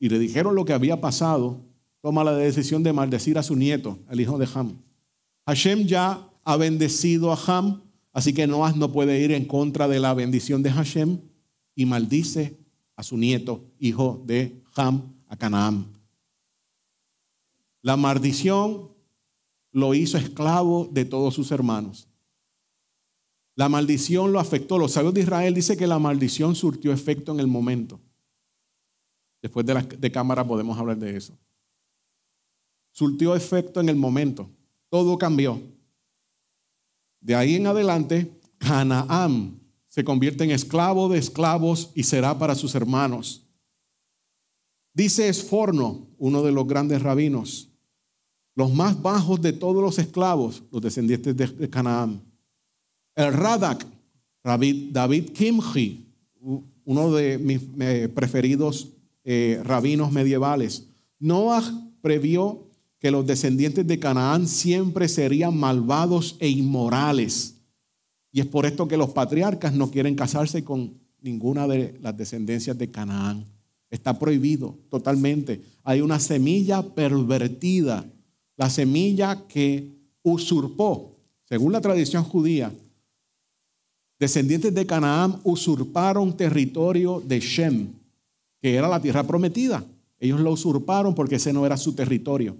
y le dijeron lo que había pasado, toma la decisión de maldecir a su nieto, el hijo de Ham. Hashem ya ha bendecido a Ham, así que Noah no puede ir en contra de la bendición de Hashem y maldice a su nieto, hijo de Ham, a Canaán. La maldición lo hizo esclavo de todos sus hermanos. La maldición lo afectó. Los sabios de Israel dicen que la maldición surtió efecto en el momento. Después de, de cámara podemos hablar de eso surtió efecto en el momento. Todo cambió. De ahí en adelante, Canaán se convierte en esclavo de esclavos y será para sus hermanos. Dice Esforno, uno de los grandes rabinos, los más bajos de todos los esclavos, los descendientes de Canaán. El Radak, David Kimchi, uno de mis eh, preferidos eh, rabinos medievales. Noah previó que los descendientes de Canaán siempre serían malvados e inmorales. Y es por esto que los patriarcas no quieren casarse con ninguna de las descendencias de Canaán. Está prohibido totalmente. Hay una semilla pervertida, la semilla que usurpó, según la tradición judía, descendientes de Canaán usurparon territorio de Shem, que era la tierra prometida. Ellos lo usurparon porque ese no era su territorio.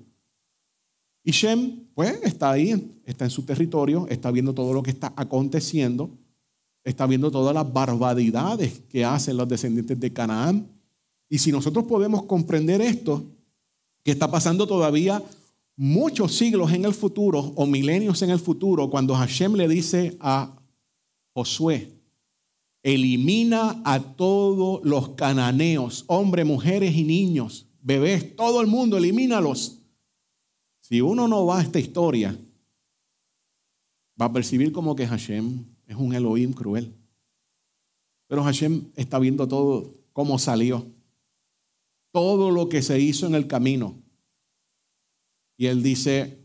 Y Shem, pues, está ahí, está en su territorio, está viendo todo lo que está aconteciendo, está viendo todas las barbaridades que hacen los descendientes de Canaán. Y si nosotros podemos comprender esto, que está pasando todavía muchos siglos en el futuro o milenios en el futuro, cuando Hashem le dice a Josué, elimina a todos los cananeos, hombres, mujeres y niños, bebés, todo el mundo, elimínalos si uno no va a esta historia, va a percibir como que Hashem es un Elohim cruel. Pero Hashem está viendo todo cómo salió, todo lo que se hizo en el camino. Y él dice,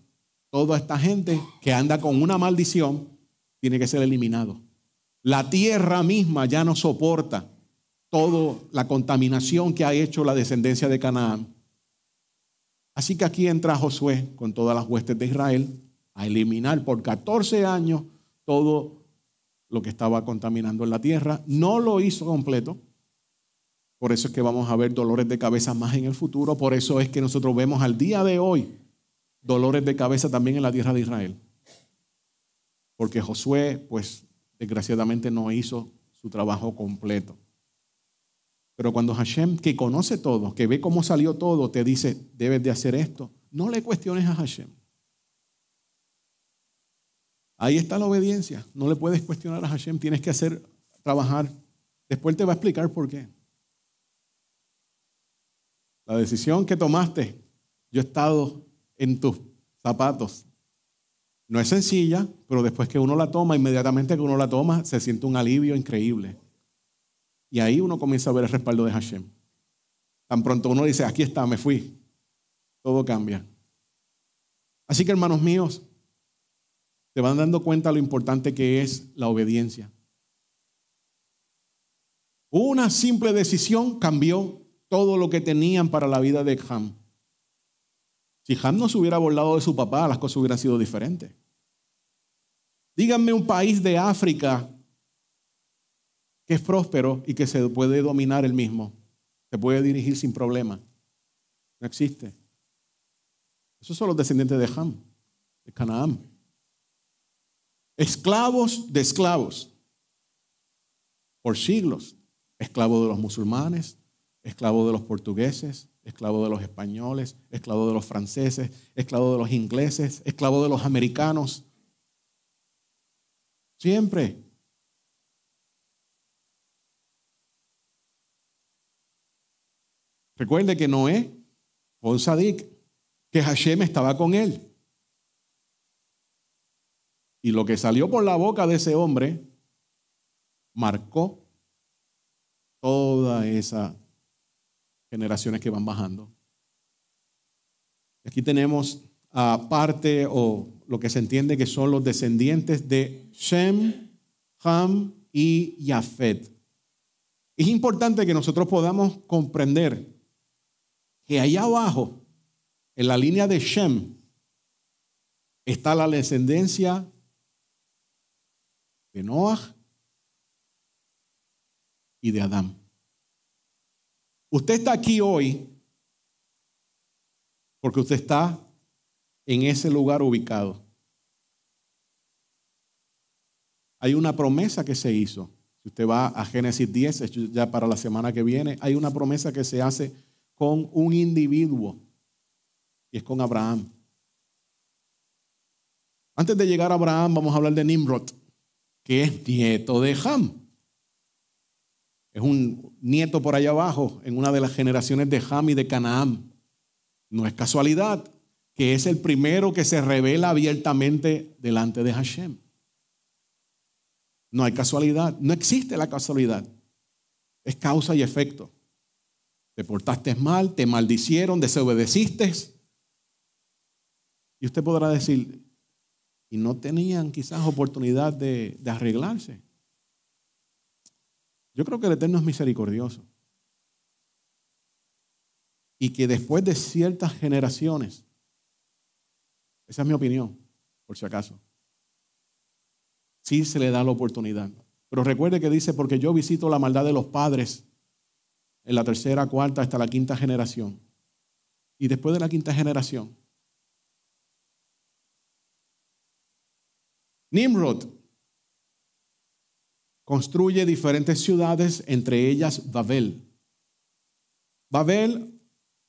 toda esta gente que anda con una maldición tiene que ser eliminado. La tierra misma ya no soporta toda la contaminación que ha hecho la descendencia de Canaán. Así que aquí entra Josué con todas las huestes de Israel a eliminar por 14 años todo lo que estaba contaminando en la tierra. No lo hizo completo. Por eso es que vamos a ver dolores de cabeza más en el futuro. Por eso es que nosotros vemos al día de hoy dolores de cabeza también en la tierra de Israel. Porque Josué, pues desgraciadamente no hizo su trabajo completo. Pero cuando Hashem, que conoce todo, que ve cómo salió todo, te dice, debes de hacer esto, no le cuestiones a Hashem. Ahí está la obediencia. No le puedes cuestionar a Hashem, tienes que hacer, trabajar. Después te va a explicar por qué. La decisión que tomaste, yo he estado en tus zapatos. No es sencilla, pero después que uno la toma, inmediatamente que uno la toma, se siente un alivio increíble. Y ahí uno comienza a ver el respaldo de Hashem. Tan pronto uno dice, aquí está, me fui. Todo cambia. Así que hermanos míos, te van dando cuenta lo importante que es la obediencia. Una simple decisión cambió todo lo que tenían para la vida de Ham. Si Ham no se hubiera volado de su papá, las cosas hubieran sido diferentes. Díganme un país de África que es próspero y que se puede dominar el mismo, se puede dirigir sin problema. No existe. Esos son los descendientes de Ham, de Canaán. Esclavos de esclavos. Por siglos. Esclavo de los musulmanes, esclavo de los portugueses, esclavo de los españoles, esclavo de los franceses, esclavo de los ingleses, esclavo de los americanos. Siempre Recuerde que Noé con un que Hashem estaba con él. Y lo que salió por la boca de ese hombre marcó todas esas generaciones que van bajando. Aquí tenemos a parte o lo que se entiende que son los descendientes de Shem, Ham y Yafet. Es importante que nosotros podamos comprender que allá abajo, en la línea de Shem, está la descendencia de Noah y de Adán. Usted está aquí hoy porque usted está en ese lugar ubicado. Hay una promesa que se hizo. Si usted va a Génesis 10, ya para la semana que viene, hay una promesa que se hace con un individuo, y es con Abraham. Antes de llegar a Abraham, vamos a hablar de Nimrod, que es nieto de Ham. Es un nieto por allá abajo, en una de las generaciones de Ham y de Canaán. No es casualidad que es el primero que se revela abiertamente delante de Hashem. No hay casualidad, no existe la casualidad. Es causa y efecto. Te portaste mal, te maldicieron, desobedeciste. Y usted podrá decir, y no tenían quizás oportunidad de, arreglarse. Yo creo que el Eterno es misericordioso. Y que después de ciertas generaciones, esa es mi opinión, por si acaso, sí se le da la oportunidad. Pero recuerde que dice, porque yo visito la maldad de los padres en la tercera, cuarta, hasta la quinta generación. Y después de la quinta generación, Nimrod construye diferentes ciudades, entre ellas Babel. Babel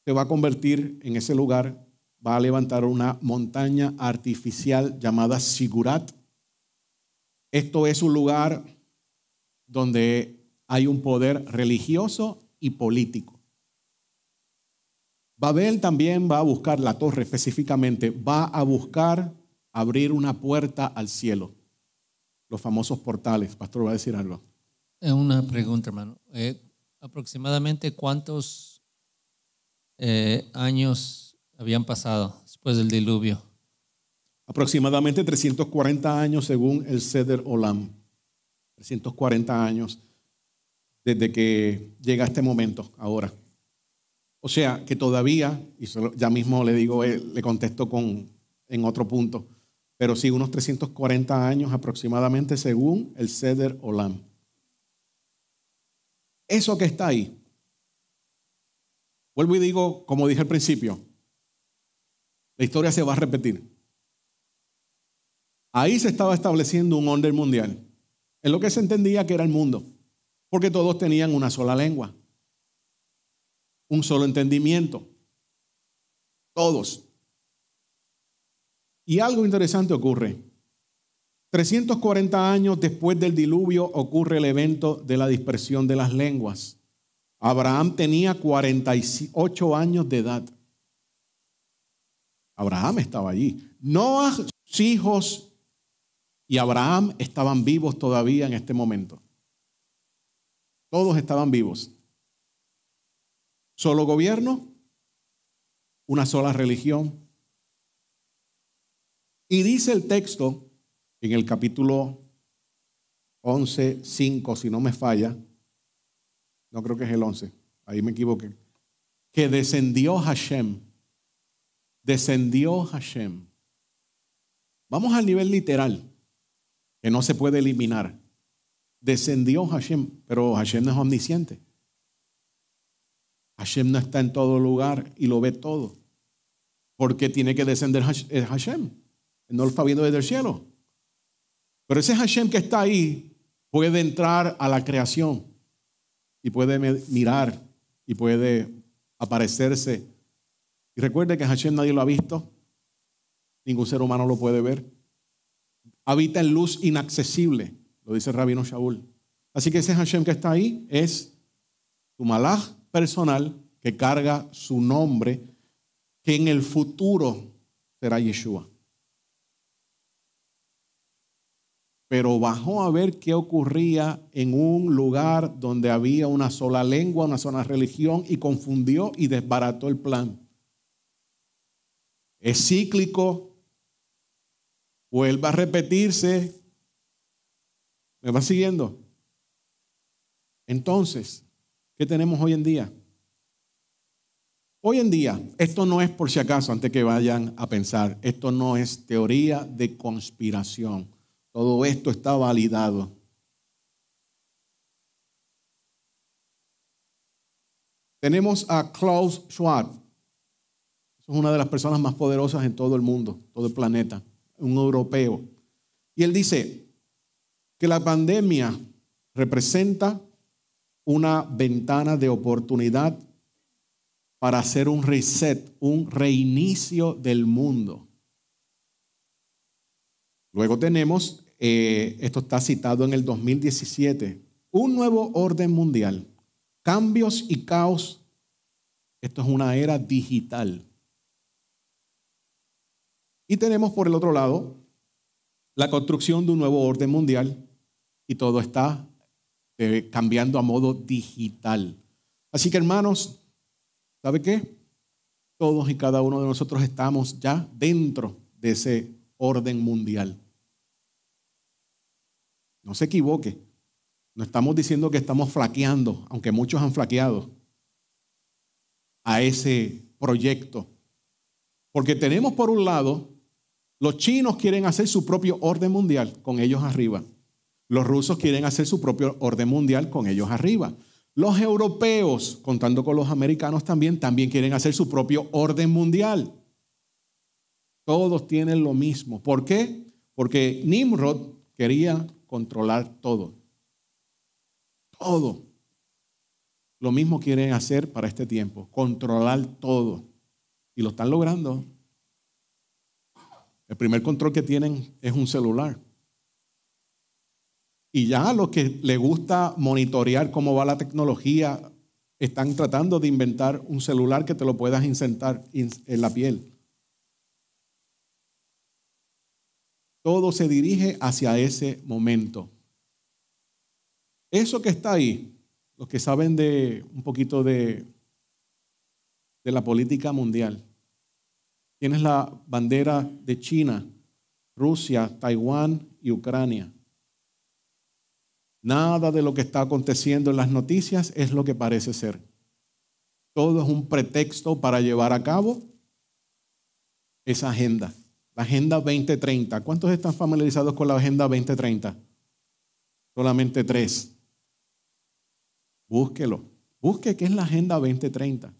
se va a convertir en ese lugar, va a levantar una montaña artificial llamada Sigurat. Esto es un lugar donde hay un poder religioso y político. Babel también va a buscar, la torre específicamente, va a buscar abrir una puerta al cielo. Los famosos portales. Pastor, va a decir algo. Eh, una pregunta, hermano. Eh, aproximadamente cuántos eh, años habían pasado después del diluvio? Aproximadamente 340 años según el Seder Olam. 340 años desde que llega este momento ahora. O sea, que todavía, y ya mismo le digo, eh, le contesto en otro punto, pero sí unos 340 años aproximadamente según el CEDER Olam. Eso que está ahí, vuelvo y digo, como dije al principio, la historia se va a repetir. Ahí se estaba estableciendo un orden mundial, en lo que se entendía que era el mundo porque todos tenían una sola lengua, un solo entendimiento, todos. Y algo interesante ocurre. 340 años después del diluvio ocurre el evento de la dispersión de las lenguas. Abraham tenía 48 años de edad. Abraham estaba allí. Noah, sus hijos y Abraham estaban vivos todavía en este momento. Todos estaban vivos. Solo gobierno, una sola religión. Y dice el texto en el capítulo 11, 5, si no me falla, no creo que es el 11, ahí me equivoqué, que descendió Hashem, descendió Hashem. Vamos al nivel literal, que no se puede eliminar descendió Hashem, pero Hashem no es omnisciente. Hashem no está en todo lugar y lo ve todo. ¿Por qué tiene que descender eh, Hashem? no lo está viendo desde el cielo. Pero ese Hashem que está ahí puede entrar a la creación y puede mirar y puede aparecerse. Y recuerde que Hashem nadie lo ha visto, ningún ser humano lo puede ver. Habita en luz inaccesible lo dice rabino Shaul. Así que ese Hashem que está ahí es tu malaj personal que carga su nombre, que en el futuro será Yeshua. Pero bajó a ver qué ocurría en un lugar donde había una sola lengua, una sola religión, y confundió y desbarató el plan. Es cíclico, vuelve a repetirse, ¿Me va siguiendo? Entonces, ¿qué tenemos hoy en día? Hoy en día, esto no es por si acaso, antes que vayan a pensar, esto no es teoría de conspiración. Todo esto está validado. Tenemos a Klaus Schwab. Es una de las personas más poderosas en todo el mundo, todo el planeta, un europeo. Y él dice, que la pandemia representa una ventana de oportunidad para hacer un reset, un reinicio del mundo. Luego tenemos, eh, esto está citado en el 2017, un nuevo orden mundial, cambios y caos. Esto es una era digital. Y tenemos por el otro lado la construcción de un nuevo orden mundial, y todo está eh, cambiando a modo digital. Así que hermanos, ¿sabe qué? Todos y cada uno de nosotros estamos ya dentro de ese orden mundial. No se equivoque. No estamos diciendo que estamos flaqueando, aunque muchos han flaqueado a ese proyecto. Porque tenemos por un lado, los chinos quieren hacer su propio orden mundial con ellos arriba. Los rusos quieren hacer su propio orden mundial con ellos arriba. Los europeos, contando con los americanos también, también quieren hacer su propio orden mundial. Todos tienen lo mismo. ¿Por qué? Porque Nimrod quería controlar todo. Todo. Lo mismo quieren hacer para este tiempo, controlar todo. Y lo están logrando. El primer control que tienen es un celular. Y ya los que les gusta monitorear cómo va la tecnología, están tratando de inventar un celular que te lo puedas insertar en la piel. Todo se dirige hacia ese momento. Eso que está ahí, los que saben de un poquito de, de la política mundial, tienes la bandera de China, Rusia, Taiwán y Ucrania. Nada de lo que está aconteciendo en las noticias es lo que parece ser. Todo es un pretexto para llevar a cabo esa agenda, la Agenda 2030. ¿Cuántos están familiarizados con la Agenda 2030? Solamente tres. Búsquelo. Busque qué es la Agenda 2030.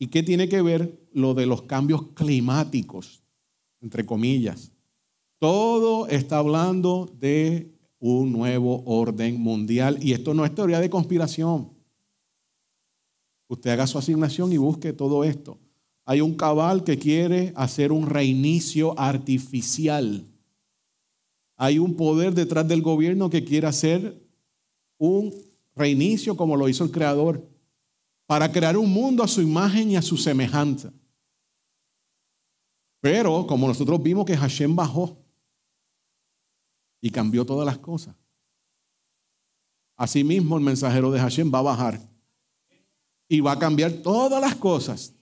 ¿Y qué tiene que ver lo de los cambios climáticos, entre comillas? Todo está hablando de un nuevo orden mundial. Y esto no es teoría de conspiración. Usted haga su asignación y busque todo esto. Hay un cabal que quiere hacer un reinicio artificial. Hay un poder detrás del gobierno que quiere hacer un reinicio como lo hizo el Creador, para crear un mundo a su imagen y a su semejanza. Pero como nosotros vimos que Hashem bajó y cambió todas las cosas. Asimismo, el mensajero de Hashem va a bajar y va a cambiar todas las cosas.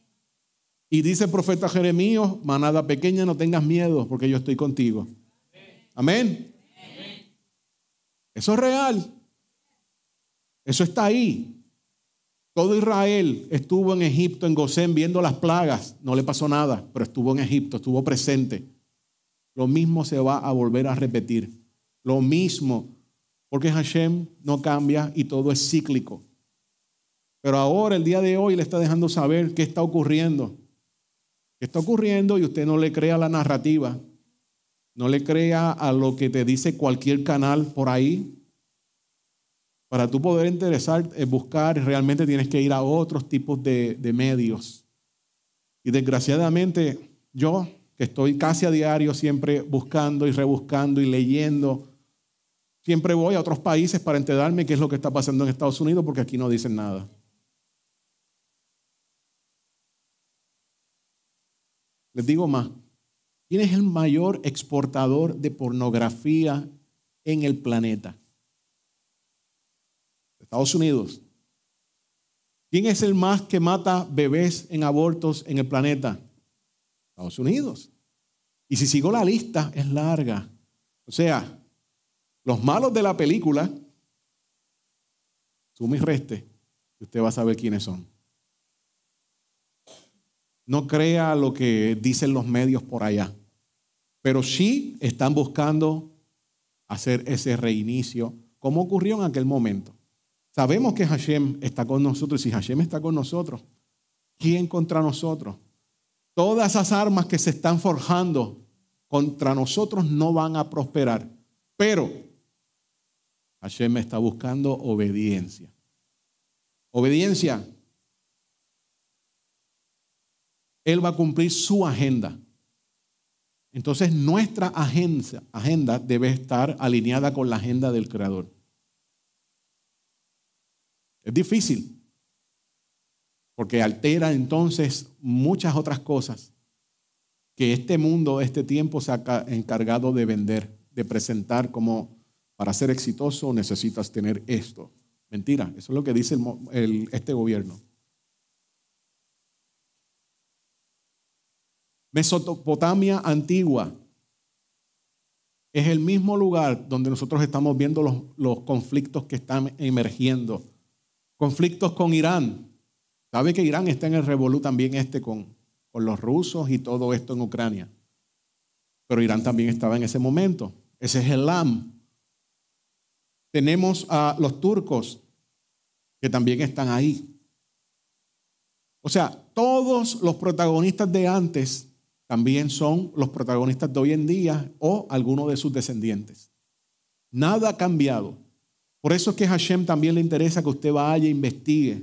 Y dice el profeta Jeremías, manada pequeña, no tengas miedo porque yo estoy contigo. Amén. Eso es real. Eso está ahí. Todo Israel estuvo en Egipto, en Gosén, viendo las plagas. No le pasó nada, pero estuvo en Egipto, estuvo presente. Lo mismo se va a volver a repetir. Lo mismo, porque Hashem no cambia y todo es cíclico. Pero ahora, el día de hoy, le está dejando saber qué está ocurriendo. ¿Qué está ocurriendo? Y usted no le crea la narrativa. No le crea a lo que te dice cualquier canal por ahí. Para tú poder interesar, eh, buscar, realmente tienes que ir a otros tipos de, de medios. Y desgraciadamente, yo, que estoy casi a diario siempre buscando y rebuscando y leyendo Siempre voy a otros países para enterarme qué es lo que está pasando en Estados Unidos porque aquí no dicen nada. Les digo más, ¿quién es el mayor exportador de pornografía en el planeta? Estados Unidos. ¿Quién es el más que mata bebés en abortos en el planeta? Estados Unidos. Y si sigo la lista, es larga. O sea, los malos de la película, suma y reste, y usted va a saber quiénes son. No crea lo que dicen los medios por allá, pero sí están buscando hacer ese reinicio, como ocurrió en aquel momento. Sabemos que Hashem está con nosotros, y si Hashem está con nosotros, ¿quién contra nosotros? Todas esas armas que se están forjando contra nosotros no van a prosperar. Pero Hashem está buscando obediencia. Obediencia. Él va a cumplir su agenda. Entonces nuestra agenda, agenda debe estar alineada con la agenda del Creador. Es difícil, porque altera entonces muchas otras cosas que este mundo, este tiempo se ha encargado de vender, de presentar como para ser exitoso necesitas tener esto. Mentira, eso es lo que dice este gobierno. Mesopotamia antigua es el mismo lugar donde nosotros estamos viendo los, conflictos que están emergiendo. Conflictos con Irán. Sabe que Irán está en el revolú también este con, con los rusos y todo esto en Ucrania. Pero Irán también estaba en ese momento. Ese es el LAM, tenemos a los turcos que también están ahí. O sea, todos los protagonistas de antes también son los protagonistas de hoy en día o algunos de sus descendientes. Nada ha cambiado. Por eso es que Hashem también le interesa que usted vaya e investigue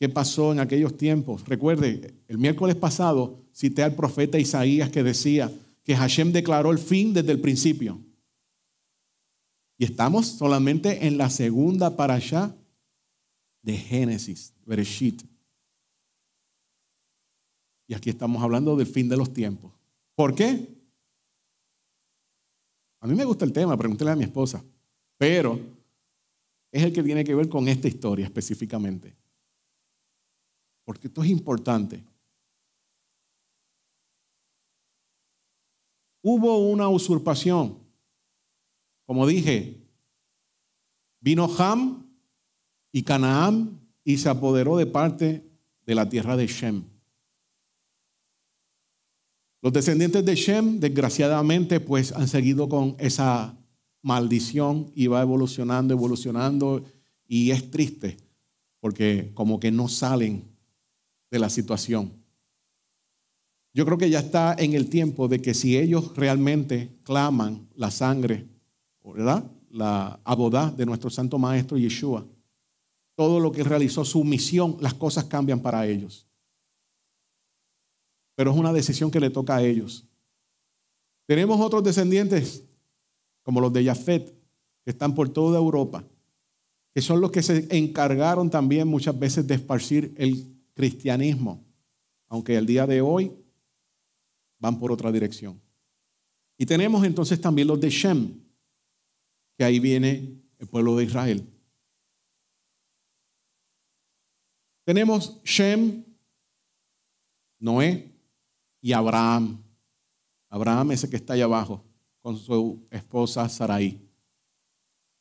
qué pasó en aquellos tiempos. Recuerde, el miércoles pasado cité al profeta Isaías que decía que Hashem declaró el fin desde el principio estamos solamente en la segunda para allá de Génesis, Bereshit. Y aquí estamos hablando del fin de los tiempos. ¿Por qué? A mí me gusta el tema, pregúntele a mi esposa. Pero es el que tiene que ver con esta historia específicamente. Porque esto es importante. Hubo una usurpación como dije, vino Ham y Canaán y se apoderó de parte de la tierra de Shem. Los descendientes de Shem, desgraciadamente, pues han seguido con esa maldición y va evolucionando, evolucionando y es triste porque como que no salen de la situación. Yo creo que ya está en el tiempo de que si ellos realmente claman la sangre ¿verdad? La abodá de nuestro santo maestro Yeshua. Todo lo que realizó, su misión, las cosas cambian para ellos. Pero es una decisión que le toca a ellos. Tenemos otros descendientes, como los de Jafet, que están por toda Europa, que son los que se encargaron también muchas veces de esparcir el cristianismo, aunque el día de hoy van por otra dirección. Y tenemos entonces también los de Shem, que ahí viene el pueblo de Israel. Tenemos Shem, Noé y Abraham. Abraham ese que está allá abajo con su esposa Sarai.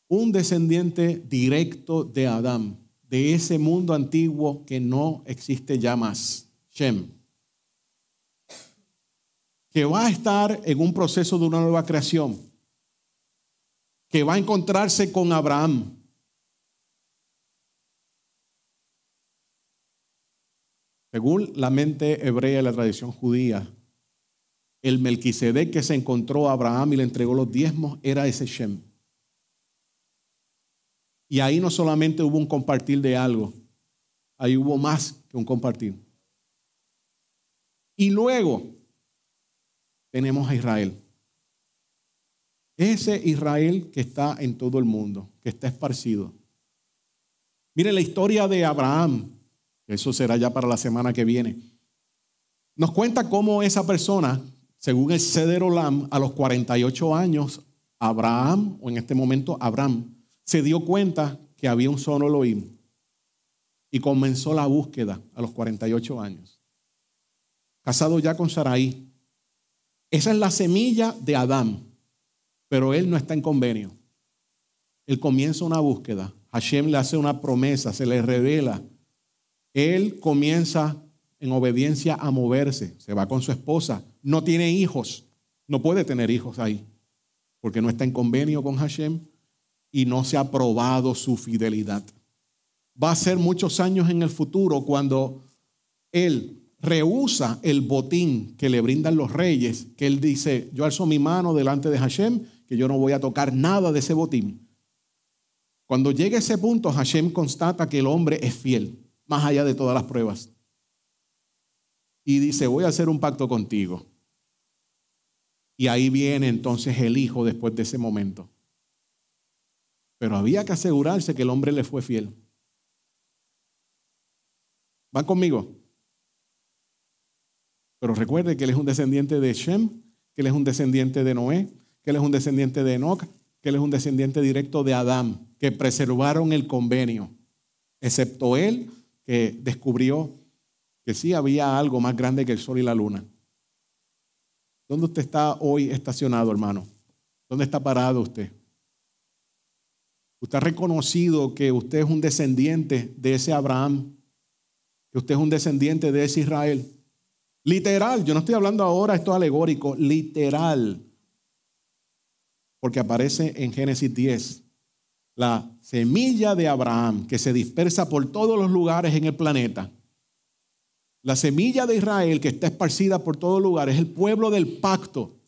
Un descendiente directo de Adán, de ese mundo antiguo que no existe ya más, Shem. Que va a estar en un proceso de una nueva creación que va a encontrarse con Abraham. Según la mente hebrea y la tradición judía, el Melquisedec que se encontró a Abraham y le entregó los diezmos era ese Shem. Y ahí no solamente hubo un compartir de algo, ahí hubo más que un compartir. Y luego tenemos a Israel. Ese Israel que está en todo el mundo, que está esparcido. Mire la historia de Abraham, eso será ya para la semana que viene. Nos cuenta cómo esa persona, según el Ceder Olam, a los 48 años, Abraham, o en este momento Abraham, se dio cuenta que había un solo Elohim y comenzó la búsqueda a los 48 años. Casado ya con Saraí. Esa es la semilla de Adán pero él no está en convenio. Él comienza una búsqueda. Hashem le hace una promesa, se le revela. Él comienza en obediencia a moverse. Se va con su esposa. No tiene hijos. No puede tener hijos ahí. Porque no está en convenio con Hashem y no se ha probado su fidelidad. Va a ser muchos años en el futuro cuando él rehúsa el botín que le brindan los reyes, que él dice, yo alzo mi mano delante de Hashem que yo no voy a tocar nada de ese botín. Cuando llegue ese punto, Hashem constata que el hombre es fiel, más allá de todas las pruebas. Y dice, voy a hacer un pacto contigo. Y ahí viene entonces el hijo después de ese momento. Pero había que asegurarse que el hombre le fue fiel. ¿Van conmigo? Pero recuerde que él es un descendiente de Shem, que él es un descendiente de Noé, que él es un descendiente de Enoch, que él es un descendiente directo de Adán, que preservaron el convenio, excepto él que descubrió que sí había algo más grande que el sol y la luna. ¿Dónde usted está hoy estacionado, hermano? ¿Dónde está parado usted? Usted ha reconocido que usted es un descendiente de ese Abraham, que usted es un descendiente de ese Israel. Literal, yo no estoy hablando ahora, esto es alegórico, literal porque aparece en Génesis 10, la semilla de Abraham que se dispersa por todos los lugares en el planeta. La semilla de Israel que está esparcida por todos lugares, es el pueblo del pacto,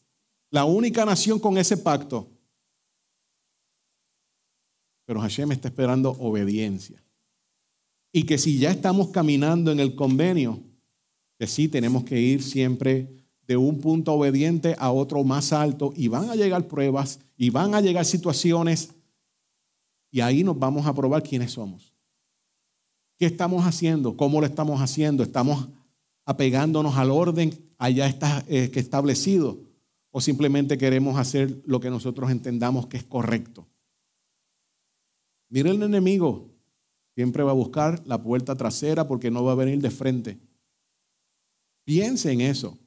la única nación con ese pacto. Pero Hashem está esperando obediencia. Y que si ya estamos caminando en el convenio, que sí tenemos que ir siempre de un punto obediente a otro más alto y van a llegar pruebas y van a llegar situaciones y ahí nos vamos a probar quiénes somos. ¿Qué estamos haciendo? ¿Cómo lo estamos haciendo? ¿Estamos apegándonos al orden allá eh, establecido? ¿O simplemente queremos hacer lo que nosotros entendamos que es correcto? Mire el enemigo, siempre va a buscar la puerta trasera porque no va a venir de frente. Piense en eso.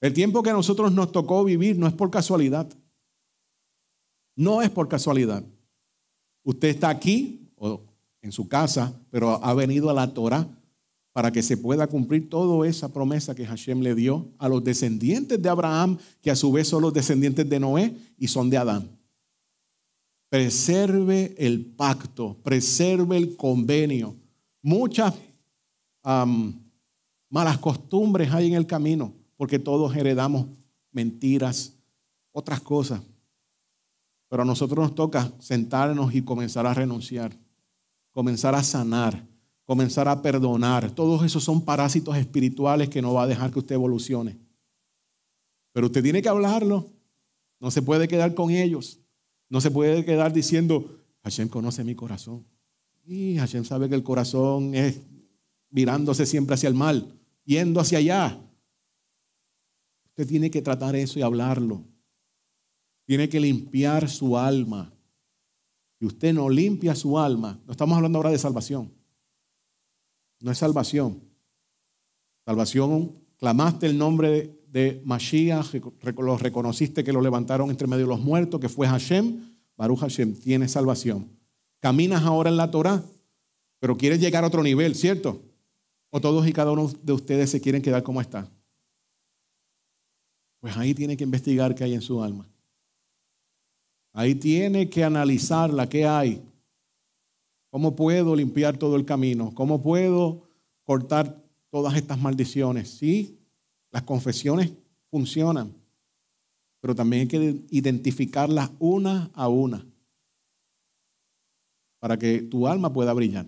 El tiempo que a nosotros nos tocó vivir no es por casualidad. No es por casualidad. Usted está aquí o en su casa, pero ha venido a la Torah para que se pueda cumplir toda esa promesa que Hashem le dio a los descendientes de Abraham, que a su vez son los descendientes de Noé y son de Adán. Preserve el pacto, preserve el convenio. Muchas malas costumbres hay en el camino porque todos heredamos mentiras, otras cosas. Pero a nosotros nos toca sentarnos y comenzar a renunciar, comenzar a sanar, comenzar a perdonar. Todos esos son parásitos espirituales que no va a dejar que usted evolucione. Pero usted tiene que hablarlo. No se puede quedar con ellos. No se puede quedar diciendo, Hashem conoce mi corazón. Y Hashem sabe que el corazón es mirándose siempre hacia el mal, yendo hacia allá tiene que tratar eso y hablarlo. Tiene que limpiar su alma. Y usted no limpia su alma. No estamos hablando ahora de salvación. No es salvación. Salvación, clamaste el nombre de Mashiach, lo reconociste que lo levantaron entre medio de los muertos, que fue Hashem. Baruch Hashem, tiene salvación. Caminas ahora en la Torah, pero quieres llegar a otro nivel, ¿cierto? O todos y cada uno de ustedes se quieren quedar como está. Pues ahí tiene que investigar qué hay en su alma. Ahí tiene que analizar la que hay. ¿Cómo puedo limpiar todo el camino? ¿Cómo puedo cortar todas estas maldiciones? Sí, las confesiones funcionan, pero también hay que identificarlas una a una para que tu alma pueda brillar.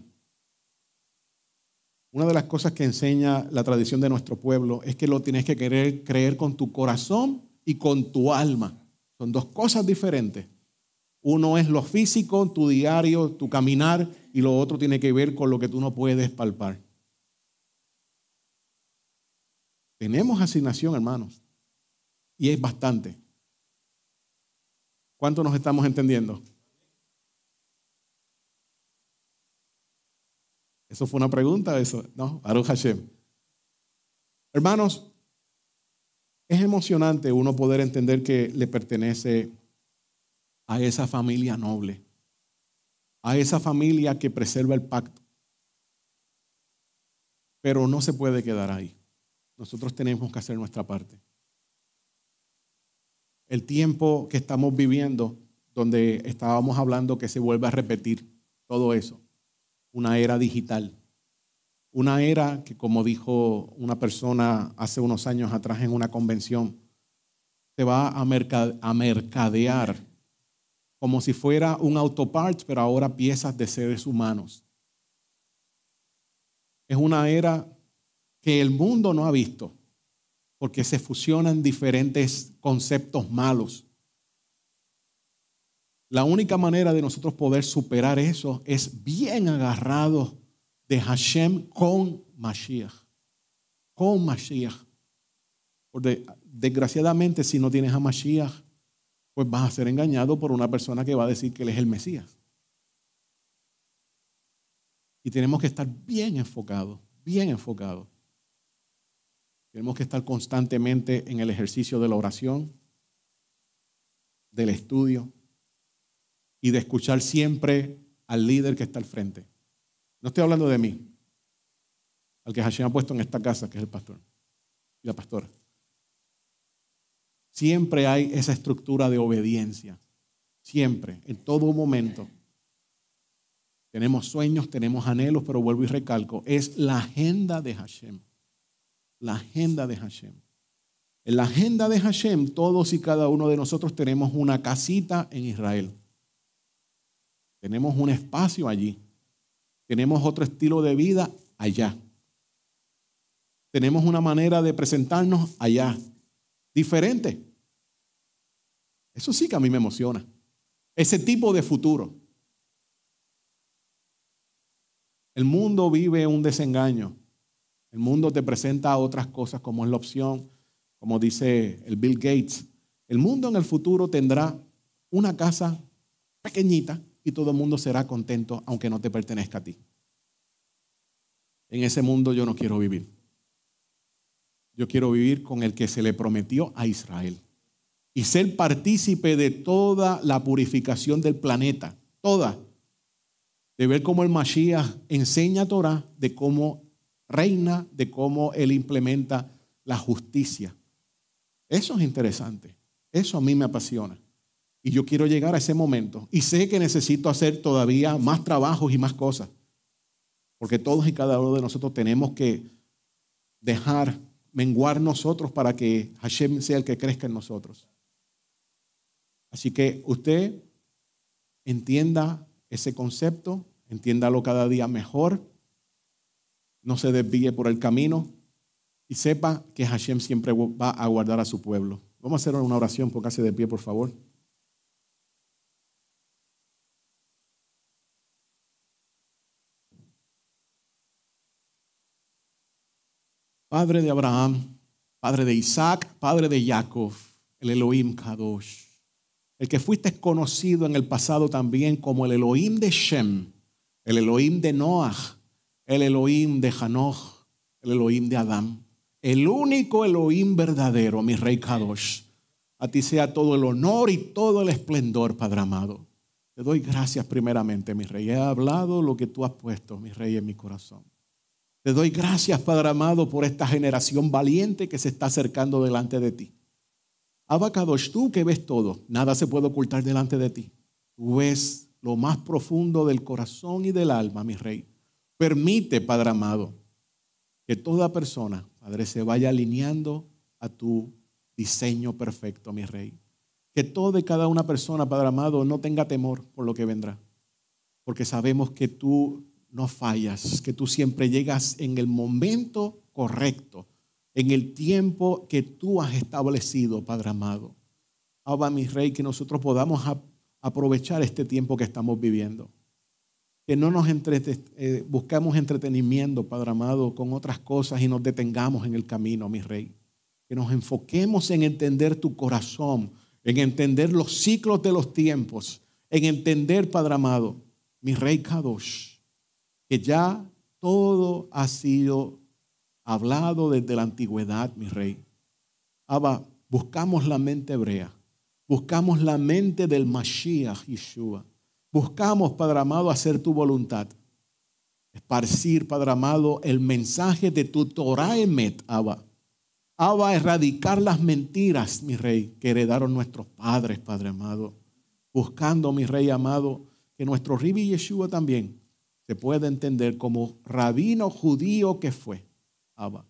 Una de las cosas que enseña la tradición de nuestro pueblo es que lo tienes que querer creer con tu corazón y con tu alma. Son dos cosas diferentes. Uno es lo físico, tu diario, tu caminar, y lo otro tiene que ver con lo que tú no puedes palpar. Tenemos asignación, hermanos, y es bastante. ¿Cuánto nos estamos entendiendo? Eso fue una pregunta, eso, ¿no? Aru Hashem. Hermanos, es emocionante uno poder entender que le pertenece a esa familia noble, a esa familia que preserva el pacto. Pero no se puede quedar ahí. Nosotros tenemos que hacer nuestra parte. El tiempo que estamos viviendo, donde estábamos hablando que se vuelve a repetir todo eso, una era digital. Una era que, como dijo una persona hace unos años atrás en una convención, se va a, mercadear como si fuera un autopart, pero ahora piezas de seres humanos. Es una era que el mundo no ha visto, porque se fusionan diferentes conceptos malos. La única manera de nosotros poder superar eso es bien agarrado de Hashem con Mashiach. Con Mashiach. Porque desgraciadamente, si no tienes a Mashiach, pues vas a ser engañado por una persona que va a decir que él es el Mesías. Y tenemos que estar bien enfocados, bien enfocados. Tenemos que estar constantemente en el ejercicio de la oración, del estudio, y de escuchar siempre al líder que está al frente. No estoy hablando de mí, al que Hashem ha puesto en esta casa, que es el pastor y la pastora. Siempre hay esa estructura de obediencia, siempre, en todo momento. Tenemos sueños, tenemos anhelos, pero vuelvo y recalco, es la agenda de Hashem. La agenda de Hashem. En la agenda de Hashem, todos y cada uno de nosotros tenemos una casita en Israel. Tenemos un espacio allí. Tenemos otro estilo de vida allá. Tenemos una manera de presentarnos allá. Diferente. Eso sí que a mí me emociona. Ese tipo de futuro. El mundo vive un desengaño. El mundo te presenta otras cosas como es la opción, como dice el Bill Gates. El mundo en el futuro tendrá una casa pequeñita y todo el mundo será contento aunque no te pertenezca a ti. En ese mundo yo no quiero vivir. Yo quiero vivir con el que se le prometió a Israel y ser partícipe de toda la purificación del planeta, toda. De ver cómo el Mashiach enseña Torah, de cómo reina, de cómo él implementa la justicia. Eso es interesante. Eso a mí me apasiona. Y yo quiero llegar a ese momento. Y sé que necesito hacer todavía más trabajos y más cosas. Porque todos y cada uno de nosotros tenemos que dejar menguar nosotros para que Hashem sea el que crezca en nosotros. Así que usted entienda ese concepto, entiéndalo cada día mejor, no se desvíe por el camino y sepa que Hashem siempre va a guardar a su pueblo. Vamos a hacer una oración, casi de pie, por favor. Padre de Abraham, Padre de Isaac, Padre de Jacob, el Elohim Kadosh. El que fuiste conocido en el pasado también como el Elohim de Shem, el Elohim de Noah, el Elohim de Hanoch, el Elohim de Adán. El único Elohim verdadero, mi rey Kadosh. A ti sea todo el honor y todo el esplendor, Padre amado. Te doy gracias primeramente, mi rey. He hablado lo que tú has puesto, mi rey, en mi corazón. Te doy gracias, Padre amado, por esta generación valiente que se está acercando delante de ti. Abacados, tú que ves todo, nada se puede ocultar delante de ti. Tú ves lo más profundo del corazón y del alma, mi rey. Permite, Padre amado, que toda persona, Padre, se vaya alineando a tu diseño perfecto, mi rey. Que toda y cada una persona, Padre amado, no tenga temor por lo que vendrá. Porque sabemos que tú no fallas, que tú siempre llegas en el momento correcto, en el tiempo que tú has establecido, Padre amado. Abba, mi Rey, que nosotros podamos aprovechar este tiempo que estamos viviendo. Que no nos eh, busquemos entretenimiento, Padre amado, con otras cosas y nos detengamos en el camino, mi Rey. Que nos enfoquemos en entender tu corazón, en entender los ciclos de los tiempos, en entender, Padre amado, mi Rey Kadosh que ya todo ha sido hablado desde la antigüedad, mi rey. Abba, buscamos la mente hebrea, buscamos la mente del Mashiach Yeshua, buscamos, Padre amado, hacer tu voluntad, esparcir, Padre amado, el mensaje de tu Torah Abba. Abba, erradicar las mentiras, mi rey, que heredaron nuestros padres, Padre amado. Buscando, mi rey amado, que nuestro Ribi Yeshua también se puede entender como rabino judío que fue. Abba,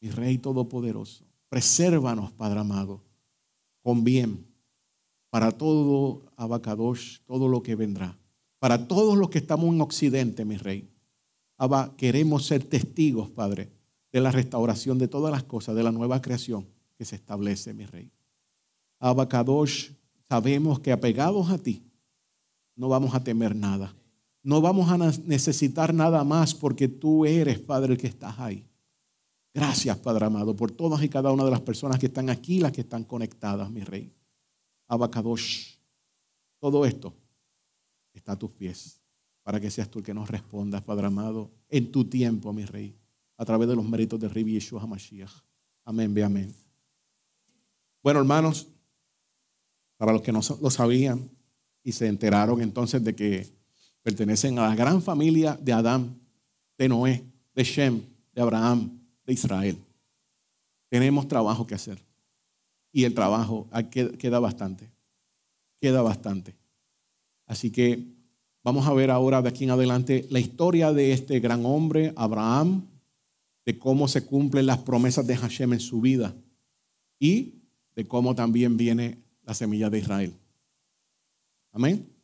mi Rey Todopoderoso, presérvanos, Padre amado, con bien para todo Abacadosh, todo lo que vendrá. Para todos los que estamos en Occidente, mi Rey. Abba, queremos ser testigos, Padre, de la restauración de todas las cosas, de la nueva creación que se establece, mi Rey. Abacadosh, sabemos que apegados a ti, no vamos a temer nada. No vamos a necesitar nada más porque tú eres, Padre, el que estás ahí. Gracias, Padre amado, por todas y cada una de las personas que están aquí, las que están conectadas, mi Rey. Abacadosh, todo esto está a tus pies para que seas tú el que nos respondas, Padre amado, en tu tiempo, mi Rey, a través de los méritos de Rey Yeshua HaMashiach. Amén, ve amén. Bueno, hermanos, para los que no lo sabían y se enteraron entonces de que Pertenecen a la gran familia de Adán, de Noé, de Shem, de Abraham, de Israel. Tenemos trabajo que hacer. Y el trabajo ah, queda bastante. Queda bastante. Así que vamos a ver ahora de aquí en adelante la historia de este gran hombre, Abraham, de cómo se cumplen las promesas de Hashem en su vida y de cómo también viene la semilla de Israel. Amén.